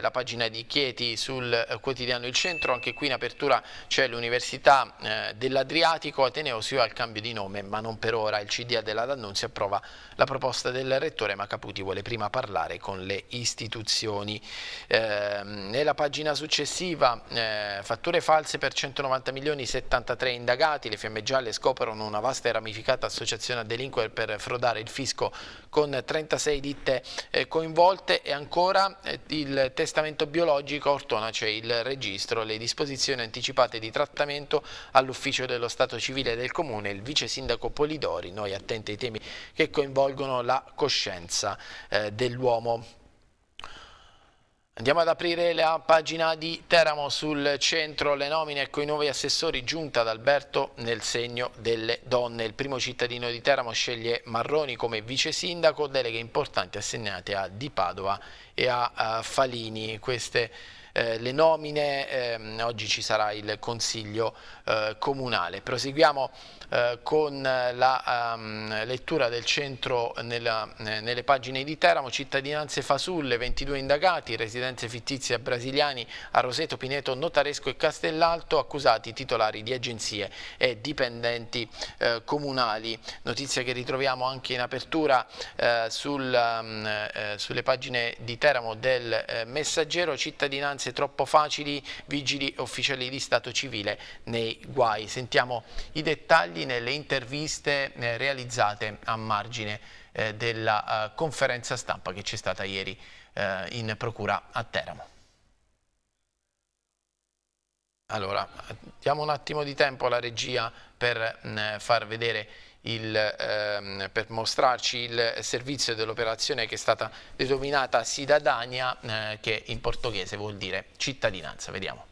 S1: la pagina di Chieti sul quotidiano Il Centro, anche qui in apertura c'è l'Università dell'Adriatico, Ateneo si va al cambio di nome ma non per ora, il CDA della D'Annunzio approva la proposta del rettore direttore Macaputi vuole prima parlare con le istituzioni. Eh, nella pagina successiva, eh, fatture false per 190 milioni, 73 indagati, le fiamme gialle scoprono una vasta e ramificata associazione a delinquere per frodare il fisco con 36 ditte eh, coinvolte e ancora eh, il testamento biologico Ortona, cioè il registro, le disposizioni anticipate di trattamento all'ufficio dello Stato Civile del Comune, il vice sindaco Polidori, noi attenti ai temi che coinvolgono la coscienza eh, dell'uomo. Andiamo ad aprire la pagina di Teramo sul centro, le nomine con ecco i nuovi assessori giunta ad Alberto nel segno delle donne. Il primo cittadino di Teramo sceglie Marroni come vice sindaco, deleghe importanti assegnate a Di Padova e a Falini. Queste eh, le nomine, ehm, oggi ci sarà il Consiglio eh, Comunale. Proseguiamo eh, con la um, lettura del centro nella, eh, nelle pagine di Teramo, cittadinanze fasulle, 22 indagati, residenze fittizie a brasiliani a Roseto, Pineto, Notaresco e Castellalto, accusati titolari di agenzie e dipendenti eh, comunali. Notizia che ritroviamo anche in apertura eh, sul, um, sulle pagine di Teramo del Messaggero, cittadinanze alleanze troppo facili, vigili ufficiali di Stato civile nei guai. Sentiamo i dettagli nelle interviste eh, realizzate a margine eh, della eh, conferenza stampa che c'è stata ieri in procura a Teramo. Allora, diamo un attimo di tempo alla regia per mm, far vedere il, ehm, per mostrarci il servizio dell'operazione che è stata denominata Cidadania, eh, che in portoghese vuol dire cittadinanza. Vediamo.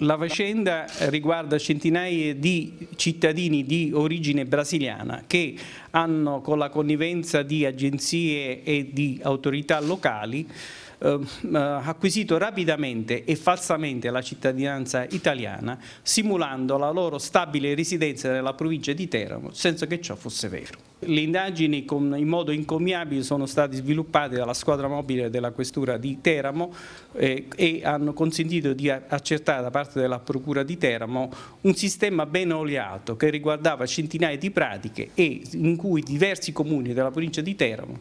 S3: La vicenda riguarda centinaia di cittadini di origine brasiliana che hanno con la connivenza di agenzie e di autorità locali Ehm, eh, acquisito rapidamente e falsamente la cittadinanza italiana, simulando la loro stabile residenza nella provincia di Teramo, senza che ciò fosse vero. Le indagini con, in modo incommiabile sono state sviluppate dalla squadra mobile della questura di Teramo eh, e hanno consentito di accertare da parte della procura di Teramo un sistema ben oliato che riguardava centinaia di pratiche e in cui diversi comuni della provincia di Teramo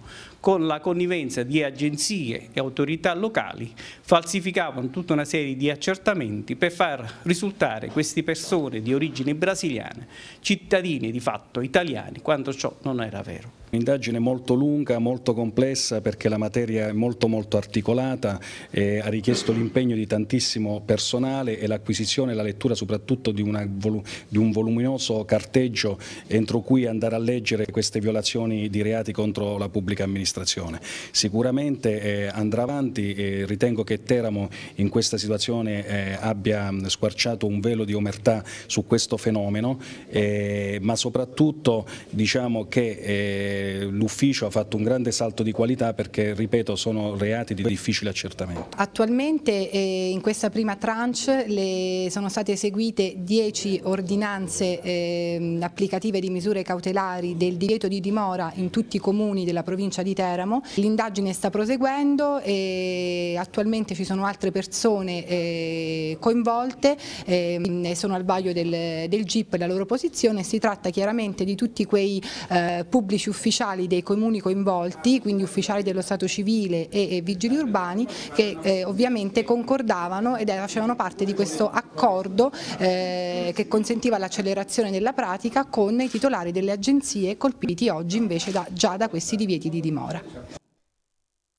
S3: con la connivenza di agenzie e autorità locali, falsificavano tutta una serie di accertamenti per far risultare queste persone di origine brasiliana cittadini di fatto italiani, quando ciò non era vero. Un'indagine molto lunga, molto complessa perché la materia è molto molto articolata, e ha richiesto l'impegno di tantissimo personale e l'acquisizione e la lettura soprattutto di, una, di, un voluminoso carteggio entro cui andare a leggere queste violazioni di reati contro la pubblica amministrazione. Sicuramente eh, andrà avanti, eh, ritengo che Teramo in questa situazione eh, abbia mm, squarciato un velo di omertà su questo fenomeno, eh, ma soprattutto diciamo che eh, l'ufficio ha fatto un grande salto di qualità perché, ripeto, sono reati di difficile accertamento. Attualmente eh, in questa prima tranche le, sono state eseguite 10 ordinanze eh, applicative di misure cautelari del divieto di dimora in tutti i comuni
S1: della provincia di Teramo. L'indagine sta proseguendo e attualmente ci sono altre persone eh, coinvolte ehm, e sono al vaglio del, del GIP la loro posizione. Si tratta chiaramente di tutti quei eh, pubblici uffici ufficiali dei comuni coinvolti, quindi ufficiali dello Stato civile e, e vigili urbani che eh, ovviamente concordavano ed facevano parte di questo accordo eh, che consentiva l'accelerazione della pratica con i titolari delle agenzie colpiti oggi invece da, già da questi divieti di dimora.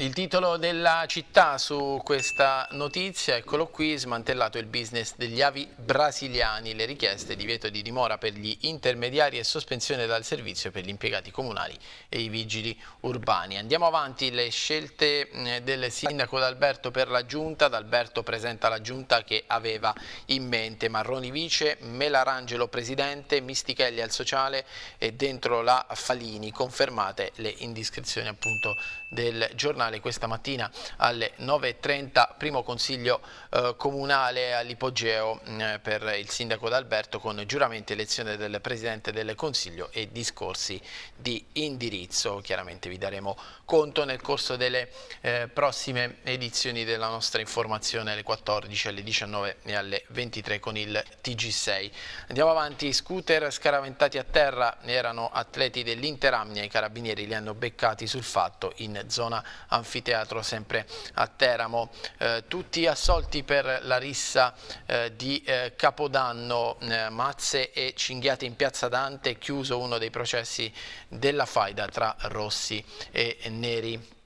S1: Il titolo della città su questa notizia, eccolo qui, smantellato il business degli avi brasiliani, le richieste di vieto di dimora per gli intermediari e sospensione dal servizio per gli impiegati comunali e i vigili urbani. Andiamo avanti, le scelte eh, del sindaco D'Alberto per la giunta, D'Alberto presenta la giunta che aveva in mente Marroni vice, Melarangelo presidente, Mistichelli al sociale e dentro la Falini, confermate le indiscrezioni appunto del giornale comunale questa mattina alle 9.30, primo consiglio eh, comunale all'ipogeo eh, per il sindaco d'Alberto con giuramenti, elezione del Presidente del Consiglio e discorsi di indirizzo. Chiaramente vi daremo conto nel corso delle eh, prossime edizioni della nostra informazione alle 14, alle 19 e alle 23 con il TG6. Andiamo avanti, scooter scaraventati a terra erano atleti dell'Interamnia, i carabinieri li hanno beccati sul fatto in zona amministrativa anfiteatro sempre a Teramo. Eh, tutti assolti per la rissa eh, di eh, Capodanno, eh, mazze e cinghiate in piazza Dante, chiuso uno dei processi della faida tra rossi e neri.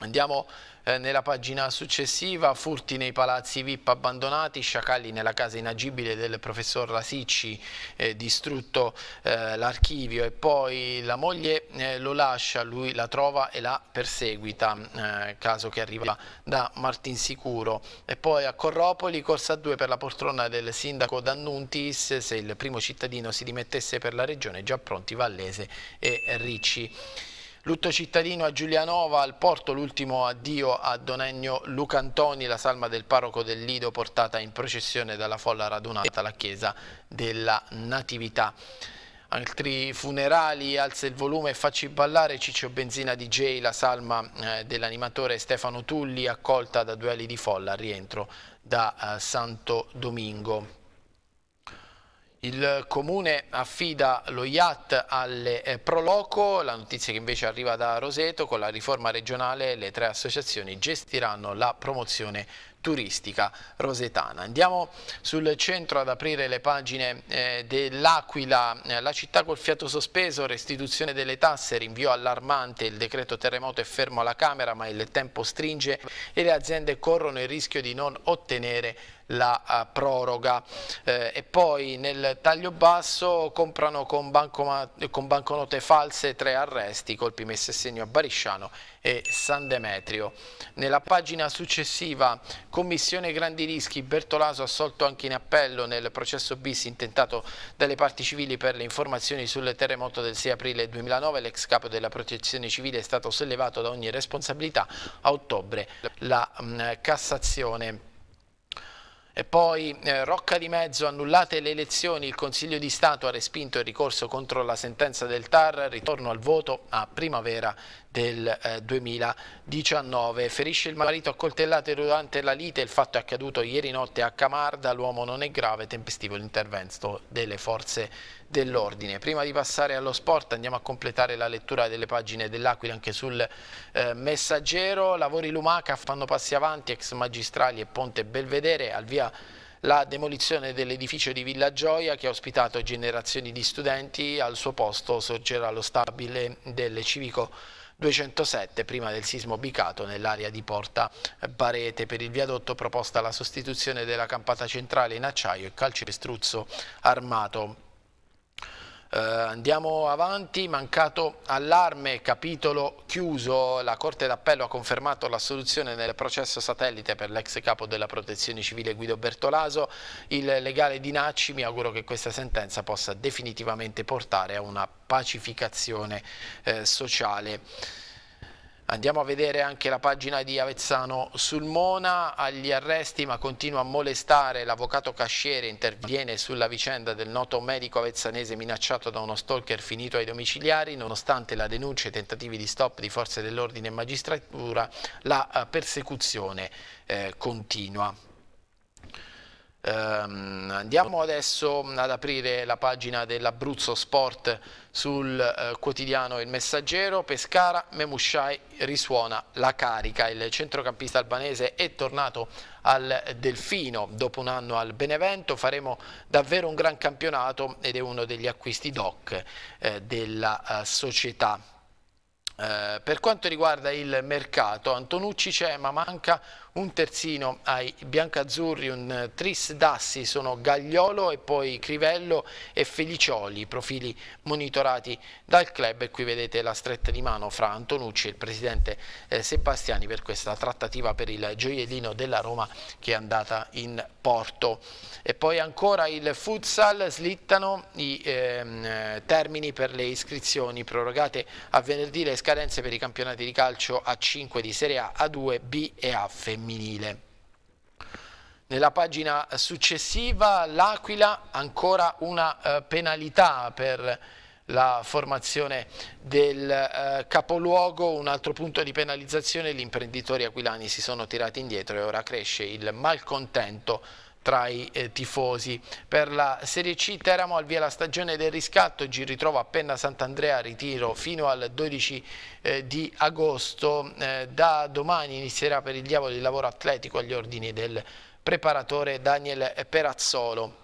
S1: Andiamo eh, nella pagina successiva, furti nei palazzi VIP abbandonati, sciacalli nella casa inagibile del professor Rasicci, eh, distrutto eh, l'archivio e poi la moglie eh, lo lascia, lui la trova e la perseguita, eh, caso che arriva da Martinsicuro. E poi a Corropoli, corsa a due per la poltrona del sindaco D'Annuntis, se il primo cittadino si dimettesse per la regione, già pronti Vallese e Ricci. Lutto cittadino a Giulianova, al porto l'ultimo addio a Don Ennio Antoni, la salma del parroco del Lido portata in processione dalla folla radunata alla chiesa della Natività. Altri funerali, alza il volume facci ballare Ciccio Benzina DJ, la salma eh, dell'animatore Stefano Tulli accolta da due ali di folla al rientro da eh, Santo Domingo. Il comune affida lo IAT alle eh, Proloco, la notizia che invece arriva da Roseto, con la riforma regionale le tre associazioni gestiranno la promozione turistica rosetana. Andiamo sul centro ad aprire le pagine eh, dell'Aquila, eh, la città col fiato sospeso, restituzione delle tasse, rinvio allarmante, il decreto terremoto è fermo alla Camera ma il tempo stringe e le aziende corrono il rischio di non ottenere la eh, proroga eh, e poi nel taglio basso comprano con, con banconote false tre arresti, colpi messi a segno a Barisciano e San Demetrio. Nella pagina successiva Commissione Grandi Rischi, Bertolaso assolto anche in appello nel processo bis intentato dalle parti civili per le informazioni sul terremoto del 6 aprile 2009, l'ex capo della protezione civile è stato sollevato da ogni responsabilità a ottobre. La mh, Cassazione e poi eh, Rocca di Mezzo, annullate le elezioni, il Consiglio di Stato ha respinto il ricorso contro la sentenza del TAR, ritorno al voto a primavera del eh, 2019. Ferisce il marito accoltellato durante la lite, il fatto è accaduto ieri notte a Camarda, l'uomo non è grave, tempestivo l'intervento delle forze dell'ordine. Prima di passare allo sport andiamo a completare la lettura delle pagine dell'Aquila anche sul eh, messaggero. Lavori Lumaca fanno passi avanti, ex magistrali e Ponte Belvedere al via la demolizione dell'edificio di Villa Gioia che ha ospitato generazioni di studenti, al suo posto sorgerà lo stabile del civico 207 prima del sismo bicato nell'area di Porta Barete. Per il viadotto proposta la sostituzione della campata centrale in acciaio e calcestruzzo armato Uh, andiamo avanti, mancato allarme, capitolo chiuso, la Corte d'Appello ha confermato l'assoluzione nel processo satellite per l'ex capo della protezione civile Guido Bertolaso, il legale di Nacci, mi auguro che questa sentenza possa definitivamente portare a una pacificazione eh, sociale. Andiamo a vedere anche la pagina di Avezzano sul Mona, agli arresti ma continua a molestare l'avvocato Casciere, interviene sulla vicenda del noto medico avezzanese minacciato da uno stalker finito ai domiciliari, nonostante la denuncia e i tentativi di stop di forze dell'ordine e magistratura, la eh, persecuzione eh, continua. Um, andiamo adesso ad aprire la pagina dell'Abruzzo Sport sul uh, quotidiano Il Messaggero. Pescara, Memusciai risuona la carica. Il centrocampista albanese è tornato al Delfino dopo un anno al Benevento. Faremo davvero un gran campionato ed è uno degli acquisti doc eh, della uh, società. Uh, per quanto riguarda il mercato, Antonucci c'è ma manca un un terzino ai biancazzurri, un eh, tris d'assi sono Gagliolo e poi Crivello e Felicioli, profili monitorati dal club e qui vedete la stretta di mano fra Antonucci e il presidente eh, Sebastiani per questa trattativa per il gioiellino della Roma che è andata in porto. E poi ancora il futsal, slittano i ehm, eh, termini per le iscrizioni prorogate a venerdì le scadenze per i campionati di calcio A5 di Serie A, A2, B e A femminile femminile. Nella pagina successiva l'Aquila ancora una eh, penalità per la formazione del eh, capoluogo, un altro punto di penalizzazione, gli imprenditori aquilani si sono tirati indietro e ora cresce il malcontento tra i eh, tifosi. Per la Serie C Teramo al via la stagione del riscatto, ci ritrova appena Penna Sant'Andrea, ritiro fino al 12 eh, di agosto. Eh, da domani inizierà per il diavolo il lavoro atletico agli ordini del preparatore Daniel Perazzolo.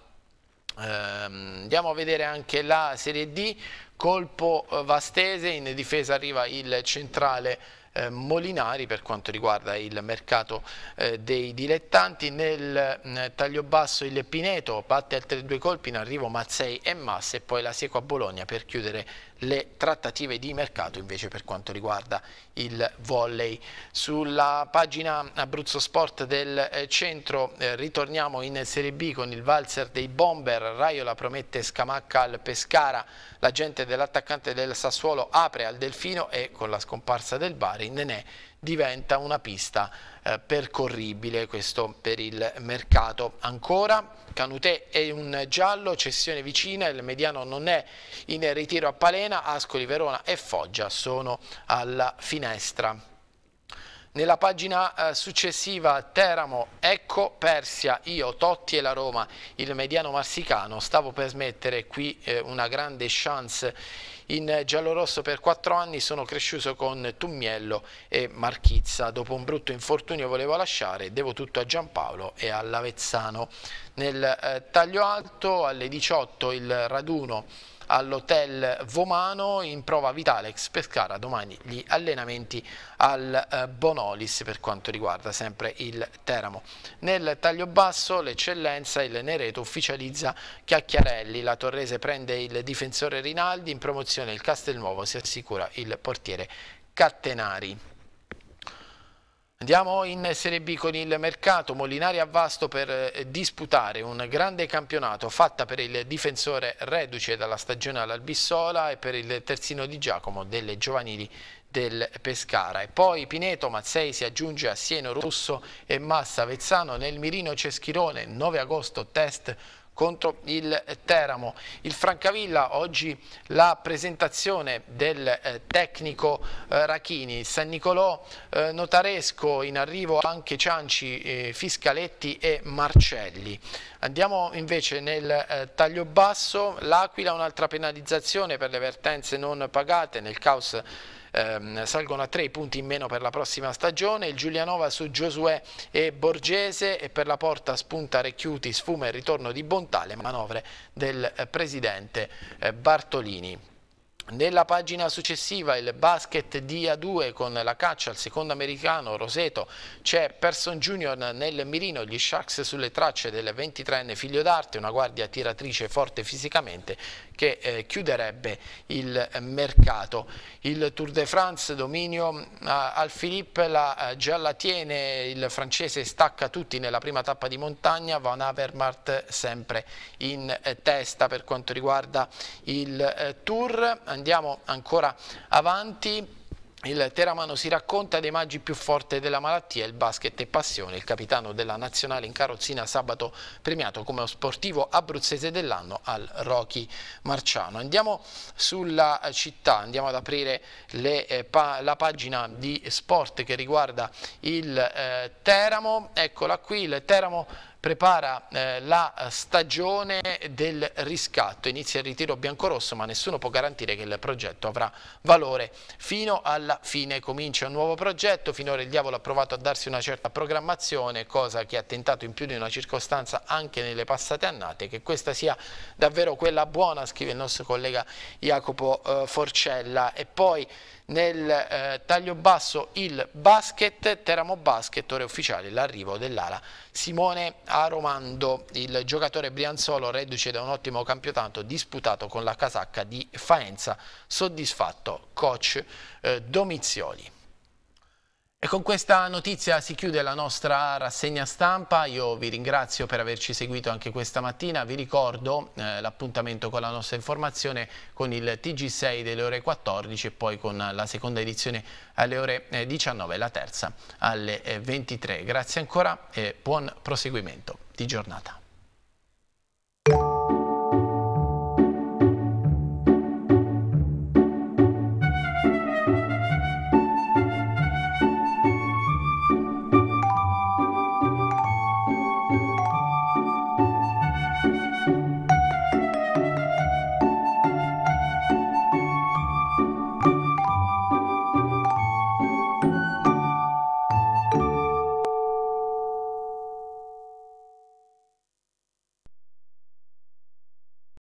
S1: Ehm, andiamo a vedere anche la Serie D, colpo eh, Vastese, in difesa arriva il centrale eh, Molinari per quanto riguarda il mercato eh, dei dilettanti. Nel mh, mm, taglio basso il Pineto batte altri due colpi in arrivo Mazzei e Massa e poi la Seco a Bologna per chiudere le trattative di mercato invece per quanto riguarda il volley. Sulla pagina Abruzzo Sport del eh, centro eh, ritorniamo in Serie B con il valzer dei Bomber, Raiola promette Scamacca al Pescara, l'agente dell'attaccante del Sassuolo apre al Delfino e con la scomparsa del Bari Nenè diventa una pista eh, percorribile, questo per il mercato. Ancora Canutè è un giallo, cessione vicina, il mediano non è in ritiro a Palena, Ascoli, Verona e Foggia sono alla finestra. Nella pagina eh, successiva Teramo, Ecco, Persia, Io, Totti e la Roma, il mediano marsicano, stavo per smettere qui eh, una grande chance in giallorosso per quattro anni sono cresciuto con Tummiello e Marchizza. Dopo un brutto infortunio volevo lasciare, devo tutto a Giampaolo e all'Avezzano. Nel eh, taglio alto alle 18 il raduno all'hotel Vomano in prova Vitalex Pescara domani gli allenamenti al eh, Bonolis per quanto riguarda sempre il Teramo nel taglio basso l'eccellenza il Nereto ufficializza Chiacchiarelli la Torrese prende il difensore Rinaldi in promozione il Castelnuovo si assicura il portiere Cattenari Andiamo in Serie B con il mercato Molinari a Vasto per eh, disputare un grande campionato fatta per il difensore reduce dalla stagione all'Albissola e per il terzino di Giacomo delle giovanili del Pescara. E poi Pineto, Mazzei si aggiunge a Sieno Russo e Massa Vezzano nel mirino Ceschirone, 9 agosto test contro il Teramo. Il Francavilla oggi la presentazione del eh, tecnico eh, Rachini, San Nicolò eh, Notaresco, in arrivo anche Cianci, Fiscaletti e Marcelli. Andiamo invece nel taglio basso, l'Aquila un'altra penalizzazione per le vertenze non pagate nel caos ehm, salgono a 3 punti in meno per la prossima stagione, il Giulianova su Giosuè e Borgese e per la porta spunta Recchiuti, sfuma il ritorno di Bontale, manovre del eh, presidente eh, Bartolini. Nella pagina successiva il basket di A2 con la caccia al secondo americano Roseto, c'è Person Junior nel mirino, gli Sharks sulle tracce del 23enne figlio d'arte, una guardia tiratrice forte fisicamente che eh, chiuderebbe il eh, mercato. Il Tour de France dominio al Philippe la eh, gialla tiene, il francese stacca tutti nella prima tappa di montagna, Van Avermart sempre in eh, testa per quanto riguarda il Tour. Andiamo ancora avanti il Teramano si racconta dei maggi più forti della malattia, il basket e passione. Il capitano della nazionale in carrozzina sabato premiato come sportivo abruzzese dell'anno al Rocky Marciano. Andiamo sulla città, andiamo ad aprire le, eh, pa la pagina di sport che riguarda il eh, Teramo. Eccola qui, il Teramo prepara eh, la stagione del riscatto, inizia il ritiro biancorosso ma nessuno può garantire che il progetto avrà valore fino alla fine, comincia un nuovo progetto, finora il diavolo ha provato a darsi una certa programmazione, cosa che ha tentato in più di una circostanza anche nelle passate annate, che questa sia davvero quella buona, scrive il nostro collega Jacopo eh, Forcella e poi nel eh, taglio basso il basket, Teramo Basket, ore ufficiali, l'arrivo dell'ala Simone Aromando, il giocatore Brianzolo reduce da un ottimo campionato disputato con la casacca di Faenza, soddisfatto coach eh, Domizioli. E con questa notizia si chiude la nostra rassegna stampa, io vi ringrazio per averci seguito anche questa mattina, vi ricordo eh, l'appuntamento con la nostra informazione con il TG6 delle ore 14 e poi con la seconda edizione alle ore 19 eh, e la terza alle 23. Eh, Grazie ancora e buon proseguimento di giornata.